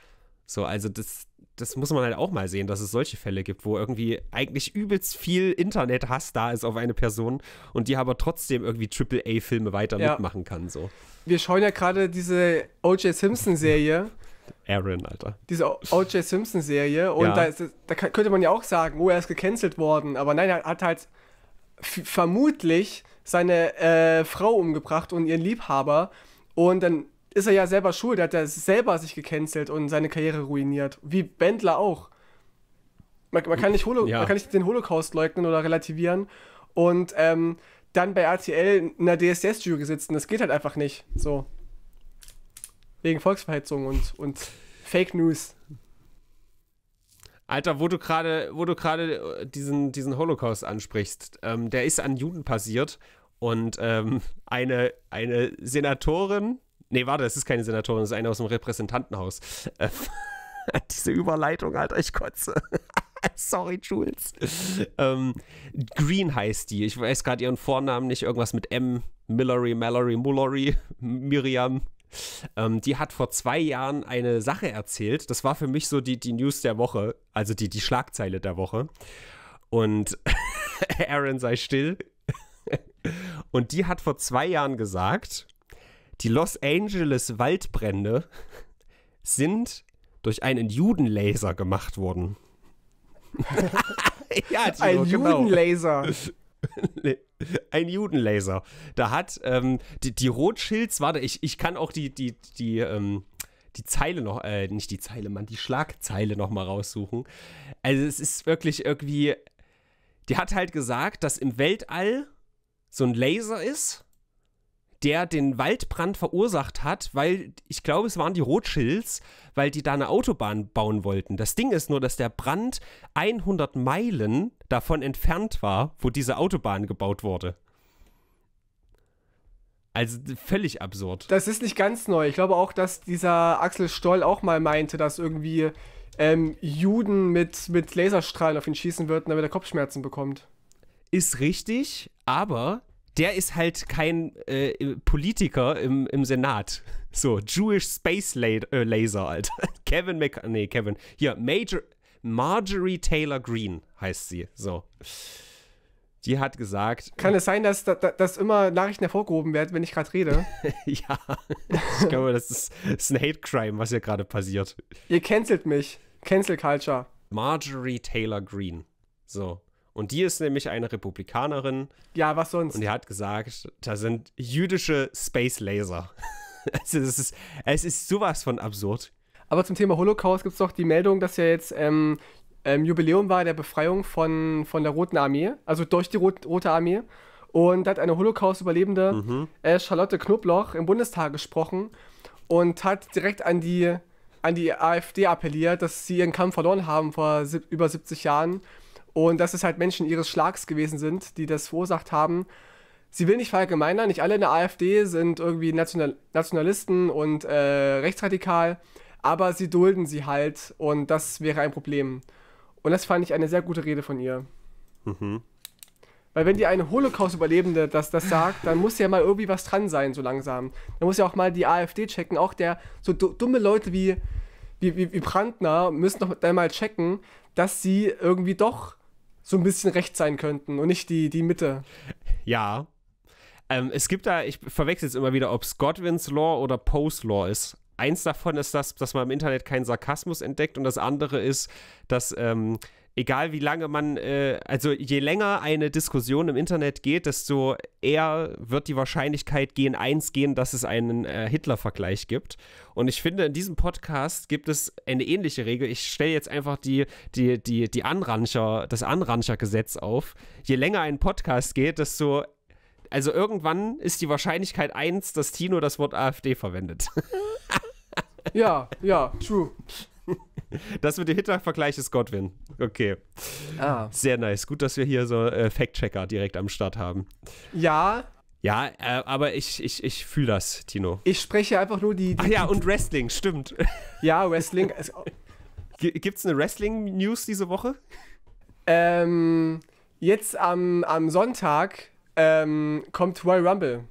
So, also das, das muss man halt auch mal sehen, dass es solche Fälle gibt, wo irgendwie eigentlich übelst viel Internet-Hass da ist auf eine Person und die aber trotzdem irgendwie Triple A filme weiter ja. mitmachen kann. So. Wir schauen ja gerade diese O.J. Simpson-Serie. Aaron, Alter. Diese O.J. Simpson-Serie und ja. da, ist, da, könnte man ja auch sagen, oh, er ist gecancelt worden, aber nein, er hat halt vermutlich seine äh, Frau umgebracht und ihren Liebhaber und dann ist er ja selber schuld. Er hat ja selber sich gecancelt und seine Karriere ruiniert. Wie Bendler auch. Man, man kann, nicht Holo ja. man kann nicht den Holocaust leugnen oder relativieren und ähm, dann bei RTL in der DSDS-Jury sitzen. Das geht halt einfach nicht. So. Wegen Volksverhetzung und, und Fake News. Alter, wo du gerade, wo du gerade äh, diesen, diesen Holocaust ansprichst, ähm, der ist an Juden passiert und ähm, eine, eine Senatorin Nee, warte, das ist keine Senatorin, das ist eine aus dem Repräsentantenhaus. Äh, [LAUGHS] diese Überleitung, Alter, ich kotze. [LAUGHS] Sorry, Jules. ähm, Green heißt die. Ich weiß gerade ihren Vornamen nicht. Irgendwas mit M. Millery, Mallory, Mullory, Miriam. Ähm, die hat vor zwei Jahren eine Sache erzählt. Das war für mich so die, die News der Woche, also die, die Schlagzeile der Woche. Und [LAUGHS] Aaron sei still. Und die hat vor zwei Jahren gesagt, die Los Angeles Waldbrände sind durch einen Judenlaser gemacht worden. [LAUGHS] ja, Tino, Ein genau. Judenlaser. [LAUGHS] ein Judenlaser. Da hat ähm, die, die Rothschilds, warte, ich, ich kann auch die, die, die, ähm, die Zeile noch, äh, nicht die Zeile, Mann, die Schlagzeile noch mal raussuchen. Also es ist wirklich irgendwie, die hat halt gesagt, dass im Weltall so ein Laser ist der den Waldbrand verursacht hat, weil ich glaube, es waren die Rothschilds, weil die da eine Autobahn bauen wollten. Das Ding ist nur, dass der Brand 100 Meilen davon entfernt war, wo diese Autobahn gebaut wurde. Also völlig absurd. Das ist nicht ganz neu. Ich glaube auch, dass dieser Axel Stoll auch mal meinte, dass irgendwie ähm, Juden mit, mit Laserstrahlen auf ihn schießen würden, damit er Kopfschmerzen bekommt. Ist richtig, aber der ist halt kein äh, Politiker im, im Senat. So, Jewish Space äh, Laser, Alter. [LAUGHS] Kevin Mc... Nee, Kevin. Hier, Major... Marjorie Taylor Green heißt sie. So. Die hat gesagt. Äh, Kann es sein, dass, dass, dass immer Nachrichten hervorgehoben werden, wenn ich gerade rede? [LAUGHS] ja. Ich glaube, das ist, das ist ein Hate Crime, was hier gerade passiert. Ihr cancelt mich. Cancel Culture. Marjorie Taylor Green. So. Und die ist nämlich eine Republikanerin. Ja, was sonst? Und die hat gesagt, da sind jüdische Space Laser. also [LAUGHS] es ist, es ist sowas von absurd. Aber zum Thema Holocaust gibt es doch die Meldung, dass ja jetzt ähm, ähm, Jubiläum war der Befreiung von, von der Roten Armee, also durch die Rot Rote Armee. Und da hat eine Holocaust-Überlebende, mhm. äh, Charlotte Knobloch, im Bundestag gesprochen und hat direkt an die, an die AfD appelliert, dass sie ihren Kampf verloren haben vor über 70 Jahren und dass es halt Menschen ihres Schlags gewesen sind, die das verursacht haben. Sie will nicht verallgemeinern, nicht alle in der AfD sind irgendwie National Nationalisten und äh, rechtsradikal, aber sie dulden sie halt und das wäre ein Problem. Und das fand ich eine sehr gute Rede von ihr. Mhm. Weil wenn dir eine Holocaust-Überlebende das, das sagt, dann muss ja mal irgendwie was dran sein, so langsam. Dann muss ja auch mal die AfD checken. Auch der, so dumme Leute wie, wie, wie, Brandner müssen doch dann mal checken, dass sie irgendwie doch so ein bisschen recht sein könnten und nicht die, die Mitte. Ja. Ähm, es gibt da, ich verwechsel jetzt immer wieder, ob es Godwins Law oder Poe's Law ist. Eins davon ist das, dass man im Internet keinen Sarkasmus entdeckt und das andere ist, dass ähm, egal wie lange man, äh, also je länger eine Diskussion im Internet geht, desto eher wird die Wahrscheinlichkeit gehen eins gehen, dass es einen äh, Hitler-Vergleich gibt. Und ich finde, in diesem Podcast gibt es eine ähnliche Regel. Ich stelle jetzt einfach die, die, die, die Anrancher, das Anrancher-Gesetz auf. Je länger ein Podcast geht, desto also irgendwann ist die Wahrscheinlichkeit eins, dass Tino das Wort AfD verwendet. ja, ja, true das mit dem Hitler-Vergleich ist Godwin. Okay. Ah. Sehr nice. Gut, dass wir hier so äh, Fact-Checker direkt am Start haben. Ja. Ja, äh, aber ich, ich, ich fühle das, Tino. Ich spreche einfach nur die. die Ach ja, und Wrestling, stimmt. Ja, Wrestling. Gibt es eine Wrestling-News diese Woche? Ähm, jetzt am, am Sonntag ähm, kommt Royal Rumble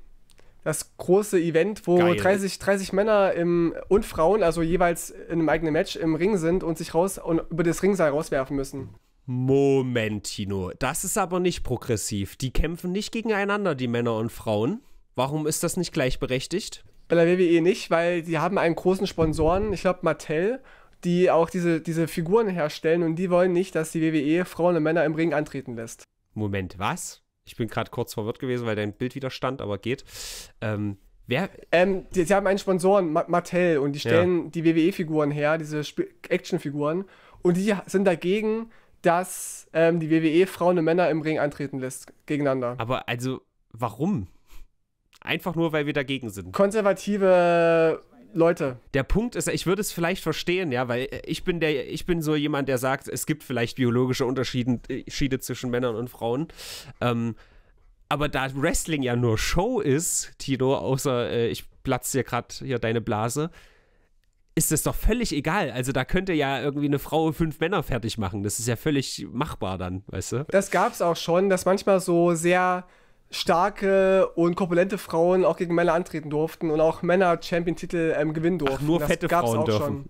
das große Event, wo 30, 30 Männer im, und Frauen, also jeweils in einem eigenen Match im Ring sind und sich raus und über das Ringseil rauswerfen müssen. Moment, Tino, das ist aber nicht progressiv. Die kämpfen nicht gegeneinander, die Männer und Frauen. Warum ist das nicht gleichberechtigt? Bei der WWE nicht, weil die haben einen großen Sponsoren, ich glaube Mattel, die auch diese, diese Figuren herstellen und die wollen nicht, dass die WWE Frauen und Männer im Ring antreten lässt. Moment, was? Ich bin gerade kurz verwirrt gewesen, weil dein Bild wieder stand, aber geht. Ähm, wer? Ähm, die, sie haben einen Sponsoren, Ma Mattel, und die stellen ja. die WWE-Figuren her, diese Action-Figuren. Und die sind dagegen, dass ähm, die WWE Frauen und Männer im Ring antreten lässt, gegeneinander. Aber also, warum? Einfach nur, weil wir dagegen sind. Konservative Leute. Der Punkt ist, ich würde es vielleicht verstehen, ja, weil äh, ich bin der, ich bin so jemand, der sagt, es gibt vielleicht biologische Unterschiede äh, zwischen Männern und Frauen. Ähm, aber da Wrestling ja nur Show ist, Tino, außer äh, ich platze dir gerade hier deine Blase, ist es doch völlig egal. Also da könnte ja irgendwie eine Frau fünf Männer fertig machen. Das ist ja völlig machbar dann, weißt du? Das gab es auch schon, dass manchmal so sehr starke und korpulente Frauen auch gegen Männer antreten durften und auch Männer Champion-Titel ähm, gewinnen durften. Ach, nur das fette gab's Frauen auch dürfen. Schon.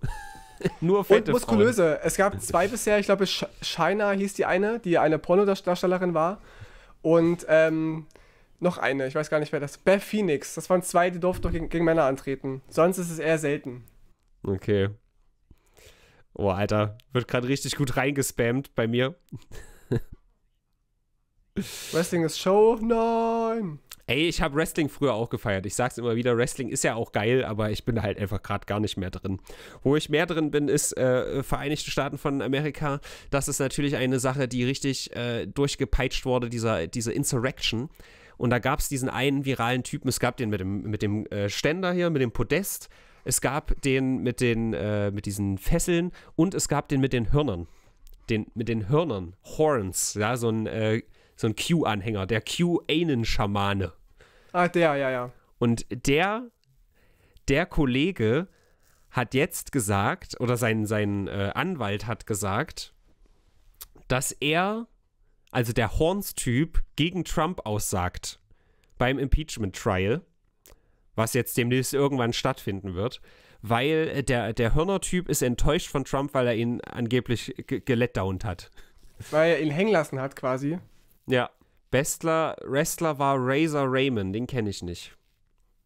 [LAUGHS] nur fette und muskulöse. Frauen. Es gab zwei bisher. Ich glaube, Shaina hieß die eine, die eine Pornodarstellerin war. Und ähm, noch eine, ich weiß gar nicht, wer das Beth Phoenix. Das waren zwei, die durften doch gegen, gegen Männer antreten. Sonst ist es eher selten. Okay. Oh, Alter, wird gerade richtig gut reingespammt bei mir. Wrestling ist Show? Nein! Ey, ich habe Wrestling früher auch gefeiert. Ich sag's immer wieder, Wrestling ist ja auch geil, aber ich bin halt einfach gerade gar nicht mehr drin. Wo ich mehr drin bin, ist äh, Vereinigte Staaten von Amerika. Das ist natürlich eine Sache, die richtig äh, durchgepeitscht wurde, dieser, diese Insurrection. Und da gab es diesen einen viralen Typen, es gab den mit dem, mit dem äh, Ständer hier, mit dem Podest, es gab den mit den, äh, mit diesen Fesseln und es gab den mit den Hörnern. Den, mit den Hörnern, Horns, ja, so ein äh, so ein Q-Anhänger, der Q-Anen-Schamane. Ah, der, ja, ja. Und der, der Kollege hat jetzt gesagt, oder sein, sein äh, Anwalt hat gesagt, dass er, also der Horns-Typ, gegen Trump aussagt beim Impeachment-Trial, was jetzt demnächst irgendwann stattfinden wird, weil äh, der, der Hörner-Typ ist enttäuscht von Trump, weil er ihn angeblich geletdownt hat. Weil er ihn hängen lassen hat quasi. Ja. Bestler, Wrestler war Razor Raymond, den kenne ich nicht.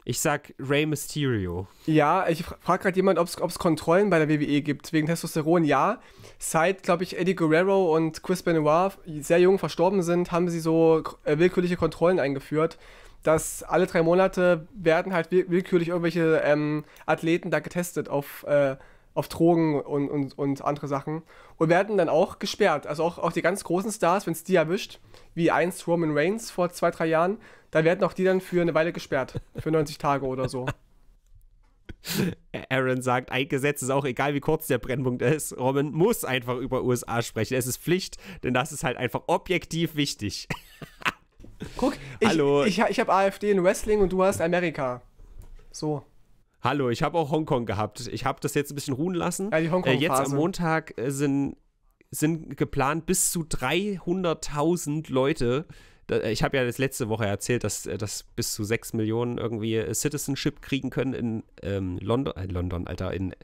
Ich sag Rey Mysterio. Ja, ich frage gerade jemand, ob es Kontrollen bei der WWE gibt. Wegen Testosteron, ja. Seit, glaube ich, Eddie Guerrero und Chris Benoit sehr jung verstorben sind, haben sie so äh, willkürliche Kontrollen eingeführt, dass alle drei Monate werden halt willkürlich irgendwelche ähm, Athleten da getestet auf äh, auf Drogen und, und, und andere Sachen und werden dann auch gesperrt. Also auch, auch die ganz großen Stars, wenn es die erwischt, wie einst Roman Reigns vor zwei, drei Jahren, da werden auch die dann für eine Weile gesperrt. Für 90 Tage oder so. [LAUGHS] Aaron sagt, ein Gesetz ist auch egal, wie kurz der Brennpunkt ist. Roman muss einfach über USA sprechen. Es ist Pflicht, denn das ist halt einfach objektiv wichtig. [LAUGHS] Guck, ich, ich, ich habe AfD in Wrestling und du hast Amerika. So. Hallo, ich habe auch Hongkong gehabt. Ich habe das jetzt ein bisschen ruhen lassen. Ja, die Hongkong äh, jetzt am Montag äh, sind, sind geplant bis zu 300.000 Leute. Äh, ich habe ja das letzte Woche erzählt, dass, äh, dass bis zu 6 Millionen irgendwie Citizenship kriegen können in ähm, London, äh, London, Alter, in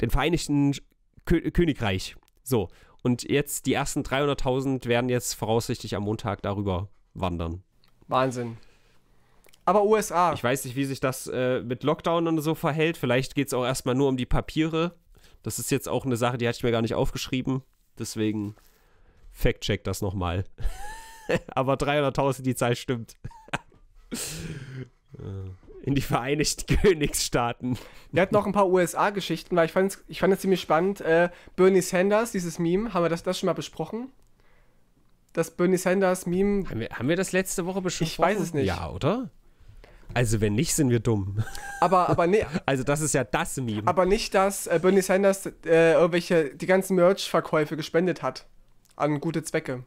den Vereinigten Kö Königreich. So. Und jetzt die ersten 300.000 werden jetzt voraussichtlich am Montag darüber wandern. Wahnsinn. Aber USA. Ich weiß nicht, wie sich das äh, mit Lockdown und so verhält. Vielleicht geht es auch erstmal nur um die Papiere. Das ist jetzt auch eine Sache, die hatte ich mir gar nicht aufgeschrieben. Deswegen fact-check das nochmal. [LAUGHS] Aber 300.000, die Zahl stimmt. [LAUGHS] Äh, in die Vereinigten [LAUGHS] Königsstaaten. Wir hatten noch ein paar USA-Geschichten, weil ich fand es ich fand ziemlich spannend. Äh, Bernie Sanders, dieses Meme, haben wir das, das schon mal besprochen? Das Bernie Sanders-Meme. Haben wir, haben wir das letzte Woche besprochen? Ich weiß es nicht. Ja, oder? Also wenn nicht, sind wir dumm. Aber, aber nee. [LAUGHS] Also das ist ja das Meme. Aber nicht, dass äh, Bernie Sanders äh, irgendwelche, die ganzen Merch-Verkäufe gespendet hat. An gute Zwecke.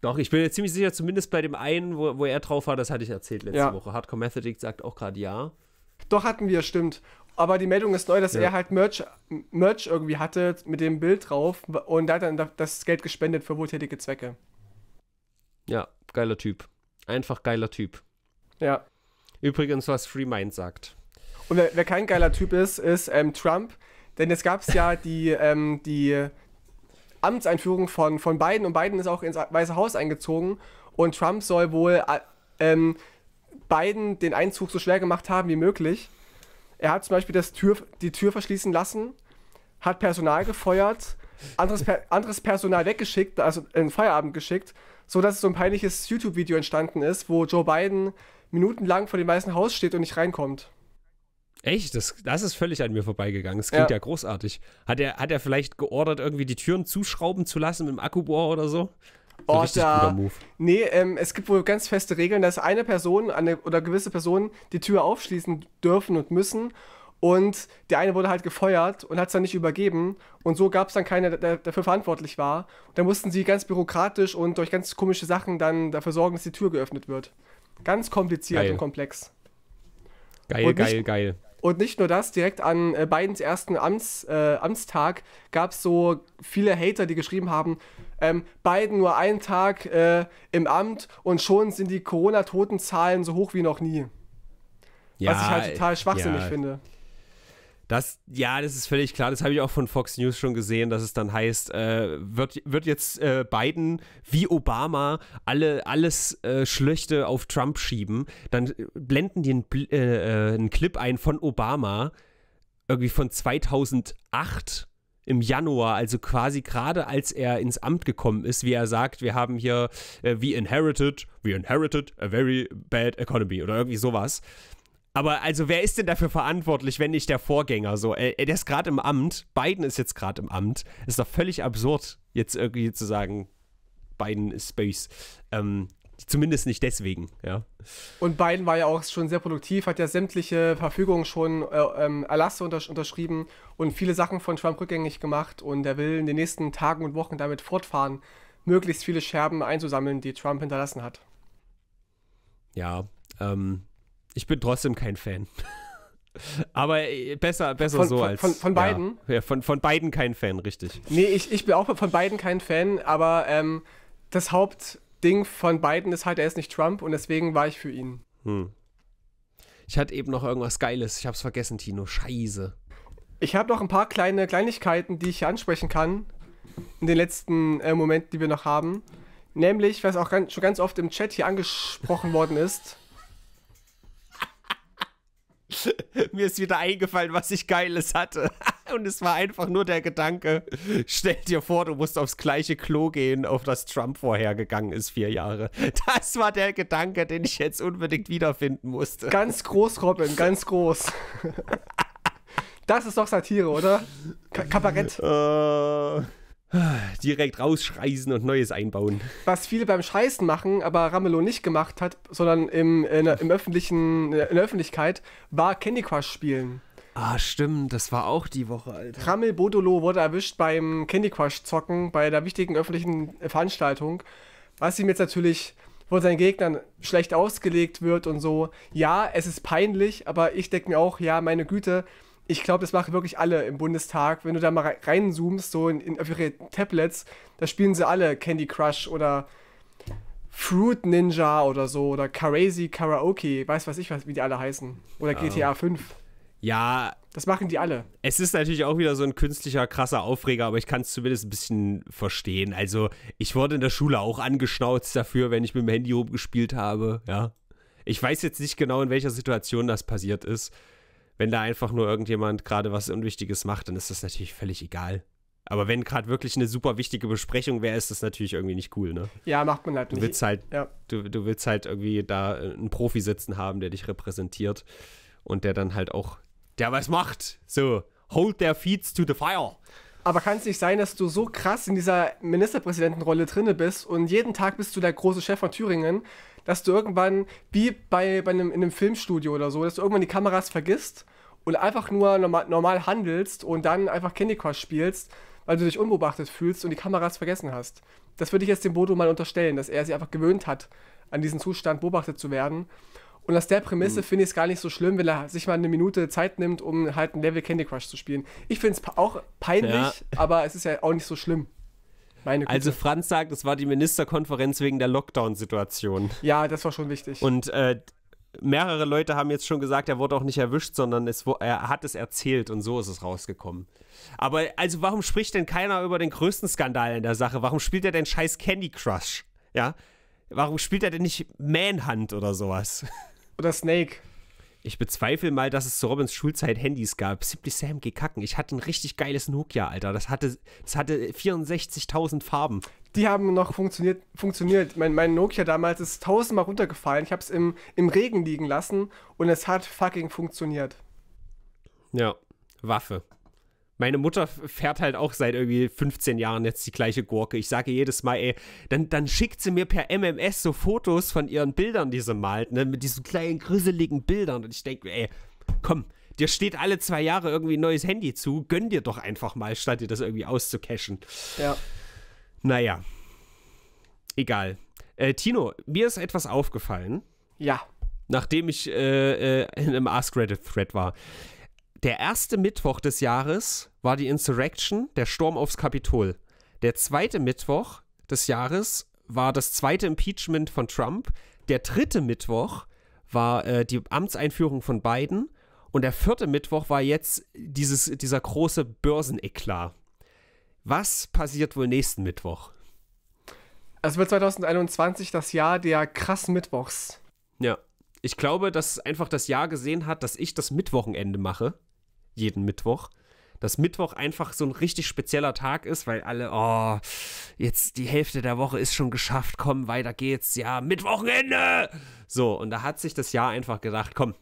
Doch, ich bin jetzt ziemlich sicher, zumindest bei dem einen, wo, wo er drauf war, das hatte ich erzählt letzte ja. Woche. Hardcore Methodic sagt auch gerade ja. Doch, hatten wir, stimmt. Aber die Meldung ist neu, dass ja. er halt Merch, Merch irgendwie hatte mit dem Bild drauf und da hat dann das Geld gespendet für wohltätige Zwecke. Ja, geiler Typ. Einfach geiler Typ. Ja. Übrigens, was Free Mind sagt. Und wer, wer kein geiler Typ ist, ist ähm, Trump. Denn es gab es ja [LAUGHS] die, ähm, die Amtseinführung von, von Biden und Biden ist auch ins Weiße Haus eingezogen. Und Trump soll wohl äh, ähm, Biden den Einzug so schwer gemacht haben wie möglich. Er hat zum Beispiel das Tür, die Tür verschließen lassen, hat Personal gefeuert, anderes, anderes Personal weggeschickt, also in Feierabend geschickt, sodass so ein peinliches YouTube-Video entstanden ist, wo Joe Biden minutenlang vor dem weißen Haus steht und nicht reinkommt. Echt? Das, das ist völlig an mir vorbeigegangen. Das klingt ja. ja, großartig. Hat er, hat er vielleicht geordert, irgendwie die Türen zuschrauben zu lassen mit dem Akkubohr oder so? So oh, da. Nee, ähm, es gibt wohl ganz feste Regeln, dass eine Person eine, oder gewisse Personen die Tür aufschließen dürfen und müssen. Und der eine wurde halt gefeuert und hat es dann nicht übergeben. Und so gab es dann keiner, der dafür verantwortlich war. Und dann mussten sie ganz bürokratisch und durch ganz komische Sachen dann dafür sorgen, dass die Tür geöffnet wird. Ganz kompliziert geil. und komplex. Geil, und geil, nicht, geil. Und nicht nur das, direkt an äh, Bidens ersten Amts, äh, Amtstag gab es so viele Hater, die geschrieben haben, ähm, Biden nur einen Tag äh, im Amt und schon sind die Corona-Totenzahlen so hoch wie noch nie. Ja, Was ich halt total schwachsinnig ja. finde. Das, ja, das ist völlig klar. Das habe ich auch von Fox News schon gesehen, dass es dann heißt, äh, wird, wird jetzt äh, Biden wie Obama alle, alles äh, Schlöchte auf Trump schieben. Dann äh, blenden die einen, äh, äh, einen Clip ein von Obama, irgendwie von 2008 im Januar, also quasi gerade als er ins Amt gekommen ist, wie er sagt, wir haben hier, äh, we inherited, we inherited a very bad economy oder irgendwie sowas. Aber also wer ist denn dafür verantwortlich, wenn nicht der Vorgänger? So, äh, äh, er, er ist gerade im Amt, Biden ist jetzt gerade im Amt. Ist doch völlig absurd, jetzt irgendwie zu sagen, Biden ist Space. Ähm, zumindest nicht deswegen, ja. Und Biden war ja auch schon sehr produktiv, hat ja sämtliche Verfügungen schon, äh, ähm, Erlasse untersch unterschrieben und viele Sachen von Trump rückgängig gemacht und er will in den nächsten Tagen und Wochen damit fortfahren, möglichst viele Scherben einzusammeln, die Trump hinterlassen hat. Ja, ähm, ich bin trotzdem kein Fan. [LAUGHS] Aber äh, besser, besser von, so von, als. Von, von beiden? Ja, von, von beiden kein Fan, richtig. Nee, ich, ich bin auch von beiden kein Fan, aber ähm, das Hauptding von beiden ist halt, er ist nicht Trump und deswegen war ich für ihn. Hm. Ich hatte eben noch irgendwas Geiles. Ich hab's vergessen, Tino. Scheiße. Ich habe noch ein paar kleine Kleinigkeiten, die ich hier ansprechen kann. In den letzten äh, Momenten, die wir noch haben. Nämlich, was auch ganz, schon ganz oft im Chat hier angesprochen worden ist. [LAUGHS] Mir ist wieder eingefallen, was ich Geiles hatte. [LAUGHS] Und es war einfach nur der Gedanke, stell dir vor, du musst aufs gleiche Klo gehen, auf das Trump vorhergegangen ist, vier Jahre. [LAUGHS] Das war der Gedanke, den ich jetzt unbedingt wiederfinden musste. Ganz groß, Robin, ganz groß. Das ist doch Satire, oder? K Kabarett. Äh direkt rausschreisen und Neues einbauen. Was viele beim Scheißen machen, aber Ramelow nicht gemacht hat, sondern im, in, äh, ne, im öffentlichen, äh, in der Öffentlichkeit, war Candy Crush spielen. Ah, stimmt, das war auch die Woche, Alter. Ramel Bodolo wurde erwischt beim Candy Crush Zocken bei der wichtigen öffentlichen Veranstaltung, was ihm jetzt natürlich von seinen Gegnern schlecht ausgelegt wird und so. Ja, es ist peinlich, aber ich denke mir auch, ja, meine Güte, ich glaube, das machen wirklich alle im Bundestag. Wenn du da mal reinzoomst, so in, in, auf ihre Tablets, da spielen sie alle Candy Crush oder Fruit Ninja oder so oder Crazy Karaoke, weiß was ich, was, wie die alle heißen. Oder GTA um. 5. Ja. Das machen die alle. Es ist natürlich auch wieder so ein künstlicher, krasser Aufreger, aber ich kann es zumindest ein bisschen verstehen. Also, ich wurde in der Schule auch angeschnauzt dafür, wenn ich mit dem Handy rumgespielt habe, ja. Ich weiß jetzt nicht genau, in welcher Situation das passiert ist. Wenn da einfach nur irgendjemand gerade was Unwichtiges macht, dann ist das natürlich völlig egal. Aber wenn gerade wirklich eine super wichtige Besprechung wäre, ist das natürlich irgendwie nicht cool, ne? Ja, macht man halt Du willst halt, ja. du, du willst halt irgendwie da äh, einen Profi sitzen haben, der dich repräsentiert und der dann halt auch, der was macht. So, hold their feet to the fire. Aber kann es nicht sein, dass du so krass in dieser Ministerpräsidentenrolle drinne bist und jeden Tag bist du der große Chef von Thüringen, dass du irgendwann, wie bei, bei einem, in einem Filmstudio oder so, dass du irgendwann die Kameras vergisst und einfach nur normal, normal handelst und dann einfach Candy Crush spielst, weil du dich unbeobachtet fühlst und die Kameras vergessen hast. Das würde ich jetzt dem Bodo mal unterstellen, dass er sich einfach gewöhnt hat, an diesen Zustand beobachtet zu werden und aus der Prämisse mhm. finde ich es gar nicht so schlimm, wenn er sich mal eine Minute Zeit nimmt, um halt ein Level Candy Crush zu spielen. Ich finde es auch peinlich, ja. aber es ist ja auch nicht so schlimm. Also Franz sagt, es war die Ministerkonferenz wegen der Lockdown-Situation. Ja, das war schon wichtig. Und äh, mehrere Leute haben jetzt schon gesagt, er wurde auch nicht erwischt, sondern es, er hat es erzählt und so ist es rausgekommen. Aber also warum spricht denn keiner über den größten Skandal in der Sache? Warum spielt er denn scheiß Candy Crush? Ja? Warum spielt er denn nicht Manhunt oder sowas? Oder Snake. Ich bezweifle mal, dass es zu Robins Schulzeit Handys gab. Simply Sam, geh kacken. Ich hatte ein richtig geiles Nokia, Alter. Das hatte, das hatte 64.000 Farben. Die haben noch funktioniert. funktioniert. Mein, mein Nokia damals ist tausendmal runtergefallen. Ich habe es im, im Regen liegen lassen und es hat fucking funktioniert. Ja, Waffe. Meine Mutter fährt halt auch seit irgendwie 15 Jahren jetzt die gleiche Gurke. Ich sage jedes Mal, ey, dann, dann schickt sie mir per MMS so Fotos von ihren Bildern, die sie malt, ne, mit diesen kleinen, grüsseligen Bildern. Und ich denke, ey, komm, dir steht alle zwei Jahre irgendwie ein neues Handy zu, gönn dir doch einfach mal, statt dir das irgendwie auszucachen. Ja. Naja. Egal. Äh, Tino, mir ist etwas aufgefallen. Ja. Nachdem ich äh, äh, in einem Ask Reddit-Thread war. Der erste Mittwoch des Jahres war die Insurrection, der Sturm aufs Kapitol. Der zweite Mittwoch des Jahres war das zweite Impeachment von Trump. Der dritte Mittwoch war äh, die Amtseinführung von Biden. Und der vierte Mittwoch war jetzt dieses, dieser große Börseneklar. Was passiert wohl nächsten Mittwoch? Also wird 2021 das Jahr der krassen Mittwochs. Ja. Ich glaube, dass einfach das Jahr gesehen hat, dass ich das Mittwochenende mache jeden Mittwoch. Dass Mittwoch einfach so ein richtig spezieller Tag ist, weil alle, oh, jetzt die Hälfte der Woche ist schon geschafft, komm, weiter geht's, ja, Mittwochenende! So, und da hat sich das Jahr einfach gedacht, komm,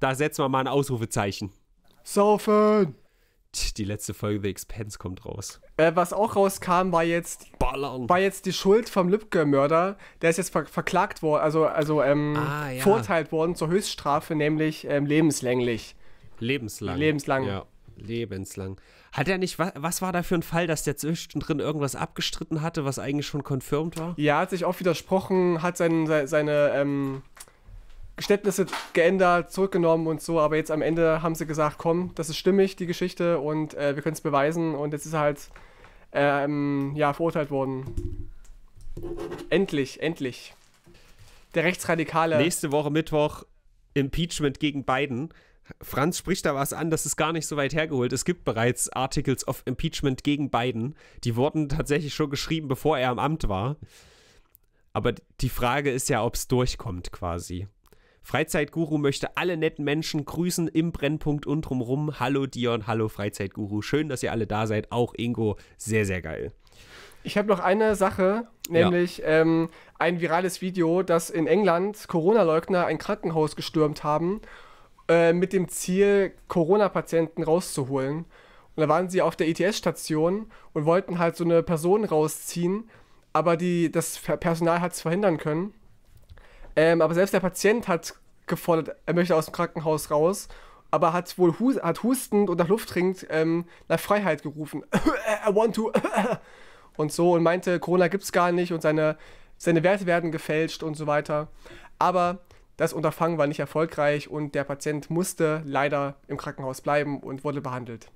da setzen wir mal ein Ausrufezeichen. Saufen! Die letzte Folge The Expense kommt raus. Äh, was auch rauskam, war jetzt, Ballern. war jetzt die Schuld vom Lübcke-Mörder. Der ist jetzt ver verklagt worden, also, also ähm, ah, ja. verurteilt worden zur Höchststrafe, nämlich ähm, lebenslänglich. Lebenslang. Lebenslang. Ja, lebenslang. Hat er nicht, was, was war da für ein Fall, dass der zwischendrin irgendwas abgestritten hatte, was eigentlich schon confirmed war? Ja, hat sich auch widersprochen, hat sein, seine, seine ähm, Geständnisse geändert, zurückgenommen und so, aber jetzt am Ende haben sie gesagt, komm, das ist stimmig, die Geschichte, und äh, wir können es beweisen und jetzt ist er halt ähm, ja, verurteilt worden. Endlich, endlich. Der rechtsradikale. Nächste Woche Mittwoch Impeachment gegen Biden. Franz spricht da was an, das ist gar nicht so weit hergeholt. Es gibt bereits Articles of Impeachment gegen Biden. Die wurden tatsächlich schon geschrieben, bevor er am Amt war. Aber die Frage ist ja, ob es durchkommt quasi. Freizeitguru möchte alle netten Menschen grüßen im Brennpunkt und drumrum. Hallo Dion, hallo Freizeitguru. Schön, dass ihr alle da seid. Auch Ingo, sehr, sehr geil. Ich habe noch eine Sache, nämlich ja. ähm, ein virales Video, dass in England Corona-Leugner ein Krankenhaus gestürmt haben äh, mit dem Ziel, Corona-Patienten rauszuholen. Und da waren sie auf der ETS-Station und wollten halt so eine Person rausziehen, aber die, das Personal hat es verhindern können. Ähm, aber selbst der Patient hat gefordert, er möchte aus dem Krankenhaus raus, aber hat wohl hus hat hustend und nach Luft trinkend ähm, nach Freiheit gerufen. [COUGHS] I want to. [COUGHS] und so und meinte, Corona gibt es gar nicht und seine, seine Werte werden gefälscht und so weiter. Aber das Unterfangen war nicht erfolgreich und der Patient musste leider im Krankenhaus bleiben und wurde behandelt.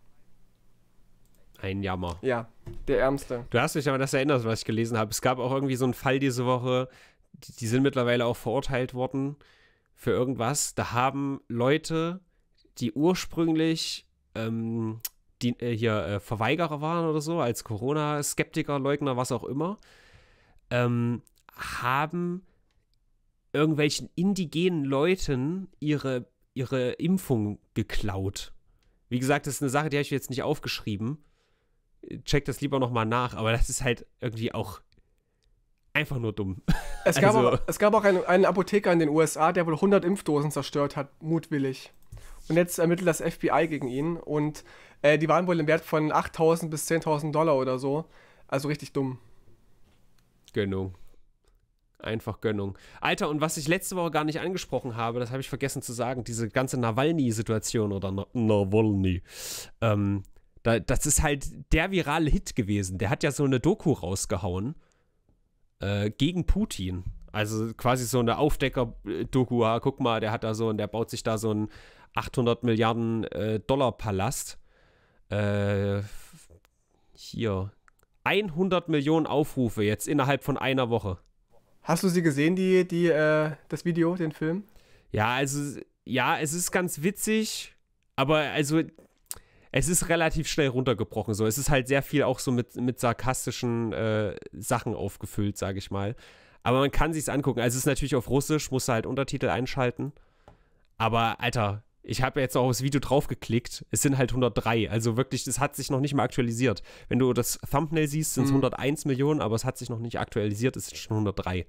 Ein Jammer. Ja, der Ärmste. Du hast mich aber das erinnert, was ich gelesen habe. Es gab auch irgendwie so einen Fall diese Woche, die, die sind mittlerweile auch verurteilt worden für irgendwas. Da haben Leute, die ursprünglich ähm, die, äh, hier äh, Verweigerer waren oder so, als Corona-Skeptiker, Leugner, was auch immer, ähm, haben irgendwelchen indigenen Leuten ihre, ihre Impfung geklaut. Wie gesagt, das ist eine Sache, die habe ich jetzt nicht aufgeschrieben. Check das lieber nochmal nach, aber das ist halt irgendwie auch einfach nur dumm. [LAUGHS] Es gab also, auch, es gab auch einen, einen, Apotheker in den USA, der wohl 100 Impfdosen zerstört hat, mutwillig. Und jetzt ermittelt das FBI gegen ihn und äh, die waren wohl im Wert von 8.000 bis 10.000 Dollar oder so. Also richtig dumm. Gönnung. Einfach Gönnung. Alter, und was ich letzte Woche gar nicht angesprochen habe, das habe ich vergessen zu sagen, diese ganze Nawalny-Situation oder Nawalny, ähm, da, das ist halt der virale Hit gewesen. Der hat ja so eine Doku rausgehauen äh, gegen Putin. Also quasi so eine Aufdecker-Doku. Ja, ah, guck mal, der hat da so und der baut sich da so einen 800 Milliarden äh, Dollar Palast. Äh, hier. 100 Millionen Aufrufe jetzt innerhalb von einer Woche. Hast du sie gesehen, die, die, äh, das Video, den Film? Ja, also, ja, es ist ganz witzig, aber also, es ist relativ schnell runtergebrochen. So, es ist halt sehr viel auch so mit, mit sarkastischen äh, Sachen aufgefüllt, sage ich mal. Aber man kann sich's angucken. Also, es ist natürlich auf Russisch, musst du halt Untertitel einschalten. Aber, Alter, ich habe jetzt auch das Video draufgeklickt. Es sind halt 103. Also wirklich, das hat sich noch nicht mal aktualisiert. Wenn du das Thumbnail siehst, sind es mhm. 101 Millionen, aber es hat sich noch nicht aktualisiert. Es sind schon 103.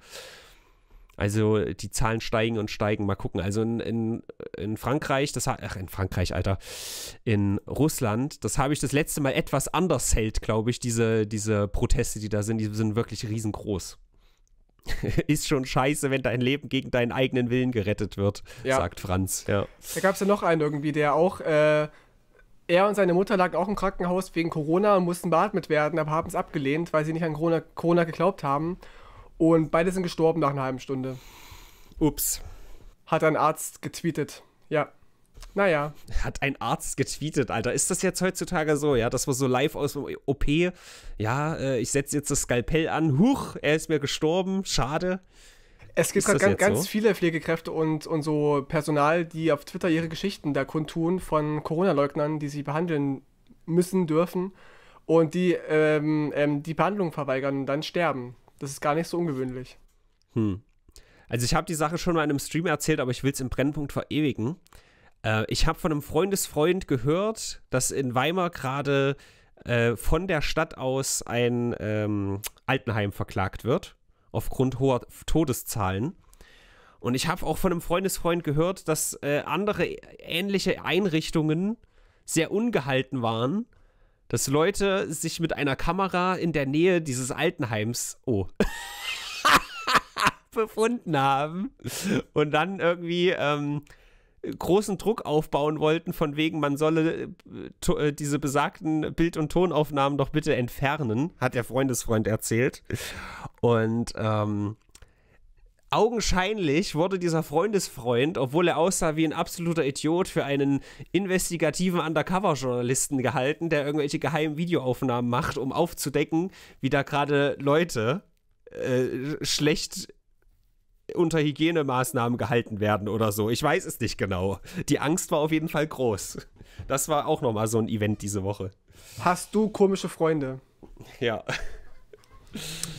Also die Zahlen steigen und steigen. Mal gucken. Also in, in, in Frankreich, das hat, ach in Frankreich, Alter, in Russland, das habe ich das letzte Mal etwas anders hält, glaube ich, diese, diese Proteste, die da sind, die sind wirklich riesengroß. [LAUGHS] ist schon scheiße, wenn dein Leben gegen deinen eigenen Willen gerettet wird, ja. sagt Franz. Ja. Da gab es ja noch einen irgendwie, der auch, äh, er und seine Mutter lagen auch im Krankenhaus wegen Corona und mussten beatmet werden, aber haben es abgelehnt, weil sie nicht an Corona, Corona geglaubt haben. Und beide sind gestorben nach einer halben Stunde. Ups. Hat ein Arzt getweetet. Ja. Naja. Hat ein Arzt getweetet, Alter. Ist das jetzt heutzutage so? Ja, das war so live aus dem OP. Ja, äh, ich setze jetzt das Skalpell an. Huch, er ist mir gestorben. Schade. Es gibt gerade halt ganz, ganz so? viele Pflegekräfte und, und so Personal, die auf Twitter ihre Geschichten da kundtun von Corona-Leugnern, die sie behandeln müssen, dürfen und die ähm, ähm, die Behandlung verweigern und dann sterben. Das ist gar nicht so ungewöhnlich. Hm. Also ich habe die Sache schon mal in einem Stream erzählt, aber ich will es im Brennpunkt verewigen. Äh, ich habe von einem Freundesfreund gehört, dass in Weimar gerade äh, von der Stadt aus ein ähm, Altenheim verklagt wird, aufgrund hoher Todeszahlen. Und ich habe auch von einem Freundesfreund gehört, dass äh, andere ähnliche Einrichtungen sehr ungehalten waren, dass Leute sich mit einer Kamera in der Nähe dieses Altenheims, oh, [LAUGHS] befunden haben und dann irgendwie ähm, großen Druck aufbauen wollten, von wegen, man solle äh, äh, diese besagten Bild- und Tonaufnahmen doch bitte entfernen, hat der Freundesfreund erzählt. Und ähm, Augenscheinlich wurde dieser Freundesfreund, obwohl er aussah wie ein absoluter Idiot, für einen investigativen Undercover-Journalisten gehalten, der irgendwelche geheimen Videoaufnahmen macht, um aufzudecken, wie da gerade Leute äh, schlecht unter Hygienemaßnahmen gehalten werden oder so. Ich weiß es nicht genau. Die Angst war auf jeden Fall groß. Das war auch nochmal so ein Event diese Woche. Hast du komische Freunde? Ja.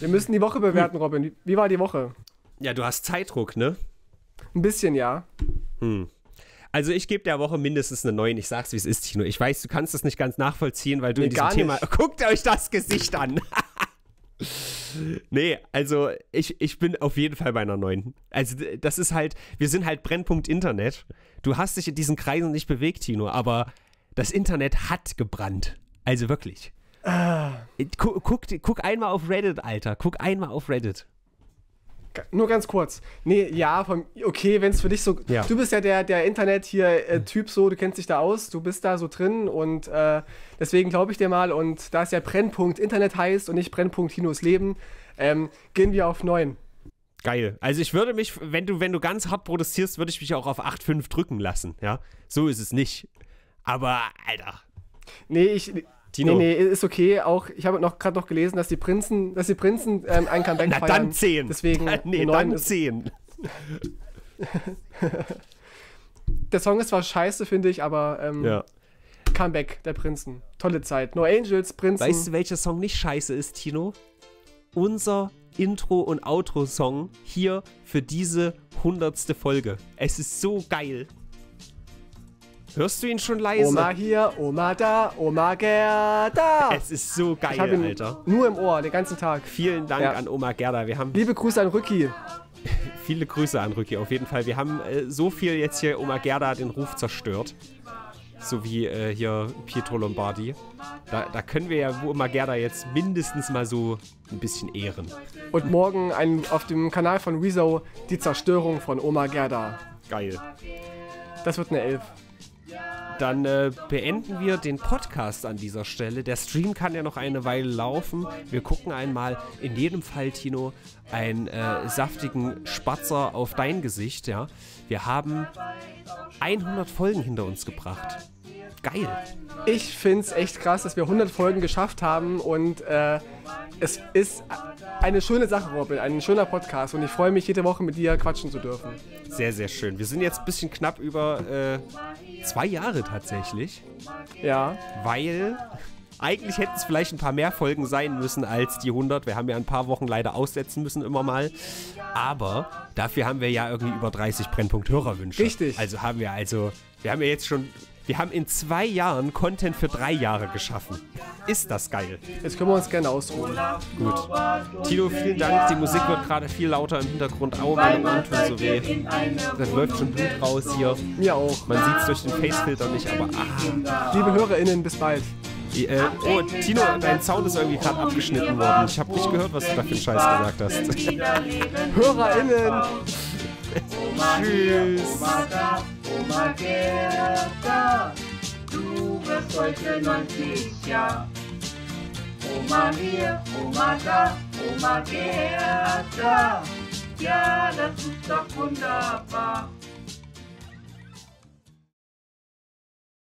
Wir müssen die Woche bewerten, Robin. Wie war die Woche? Ja, du hast Zeitdruck, ne? Ein bisschen, ja. Hm. Also ich gebe der Woche mindestens eine 9. Ich sag's, wie es ist, Tino. Ich weiß, du kannst es nicht ganz nachvollziehen, weil du nee, in diesem Thema... Nicht. [LAUGHS] Guckt euch das Gesicht an. [LAUGHS] Nee, also ich, ich bin auf jeden Fall bei einer neunten. Also das ist halt, wir sind halt Brennpunkt Internet. Du hast dich in diesen Kreisen nicht bewegt, Tino, aber das Internet hat gebrannt. Also wirklich. Ah. Guck, guck, guck einmal auf Reddit, Alter. Guck einmal auf Reddit nur ganz kurz. Nee, ja, vom, okay, wenn es für dich so. Ja. Du bist ja der, der Internet hier äh, Typ so, du kennst dich da aus, du bist da so drin und äh, deswegen glaube ich dir mal. Und da es ja Brennpunkt Internet heißt und nicht Brennpunkt Hinos Leben, ähm, gehen wir auf 9. Geil. Also ich würde mich, wenn du, wenn du ganz hart protestierst, würde ich mich auch auf 8,5 drücken lassen, ja. So ist es nicht. Aber, Alter. Nee, ich. Tino. Nee, nee, ist okay. Auch, ich habe noch gerade noch gelesen, dass die Prinzen, dass die Prinzen ähm, ein Comeback Na, feiern. [LAUGHS] dann 10. Deswegen Na, nee, dann 10. der Song ist zwar scheiße, finde ich, aber ähm, ja. Comeback der Prinzen. Tolle Zeit. No Angels, Prinzen. Weißt du, welcher Song nicht scheiße ist, Tino? Unser Intro- und Outro-Song hier für diese hundertste Folge. Es ist so geil. Hörst du ihn schon leise? Oma hier, Oma da, Oma Gerda. Es ist so geil, ich ihn Alter. Nur im Ohr, den ganzen Tag. Vielen Dank ja. an Oma Gerda. Wir haben Liebe Grüße an Rücki. [LAUGHS] Viele Grüße an Rücki, auf jeden Fall. Wir haben äh, so viel jetzt hier Oma Gerda den Ruf zerstört. So wie äh, hier Pietro Lombardi. Da, da, können wir ja Oma Gerda jetzt mindestens mal so ein bisschen ehren. Und morgen ein, auf dem Kanal von Rezo die Zerstörung von Oma Gerda. Geil. Das wird eine Elf dann äh, beenden wir den Podcast an dieser Stelle. Der Stream kann ja noch eine Weile laufen. Wir gucken einmal in jedem Fall, Tino, einen äh, saftigen Spatzer auf dein Gesicht. Ja, wir haben 100 Folgen hinter uns gebracht geil. Ich finde es echt krass, dass wir 100 Folgen geschafft haben und äh, es ist eine schöne Sache, Robin, ein schöner Podcast und ich freue mich, jede Woche mit dir quatschen zu dürfen. Sehr, sehr schön. Wir sind jetzt ein bisschen knapp über äh, zwei Jahre tatsächlich. Ja. Weil eigentlich hätten es vielleicht ein paar mehr Folgen sein müssen als die 100. Wir haben ja ein paar Wochen leider aussetzen müssen immer mal. Aber dafür haben wir ja irgendwie über 30 Brennpunkt Hörerwünsche. Richtig. Also haben wir also, wir haben ja jetzt schon wir haben in zwei Jahren Content für drei Jahre geschaffen. Ist das geil. Jetzt können wir uns gerne ausruhen. Gut. Tilo, vielen Dank. Die Musik wird gerade viel lauter im Hintergrund. Au, meine Ohren tun so weh. Das läuft schon Blut raus hier. Mir auch. Man sieht es durch den Facefilter nicht, aber ah. Liebe HörerInnen, bis bald. Die, äh, oh, Tino, dein Sound ist irgendwie gerade abgeschnitten worden. Ich habe nicht gehört, was du da für einen Scheiß gesagt hast. [LAUGHS] HörerInnen! [LAUGHS] Oh Hier, Oma da, Oma Gerda, du wirst heute 90 Jahre. Oma hier, Oma da, Oma Gerda, ja, das ist doch wunderbar.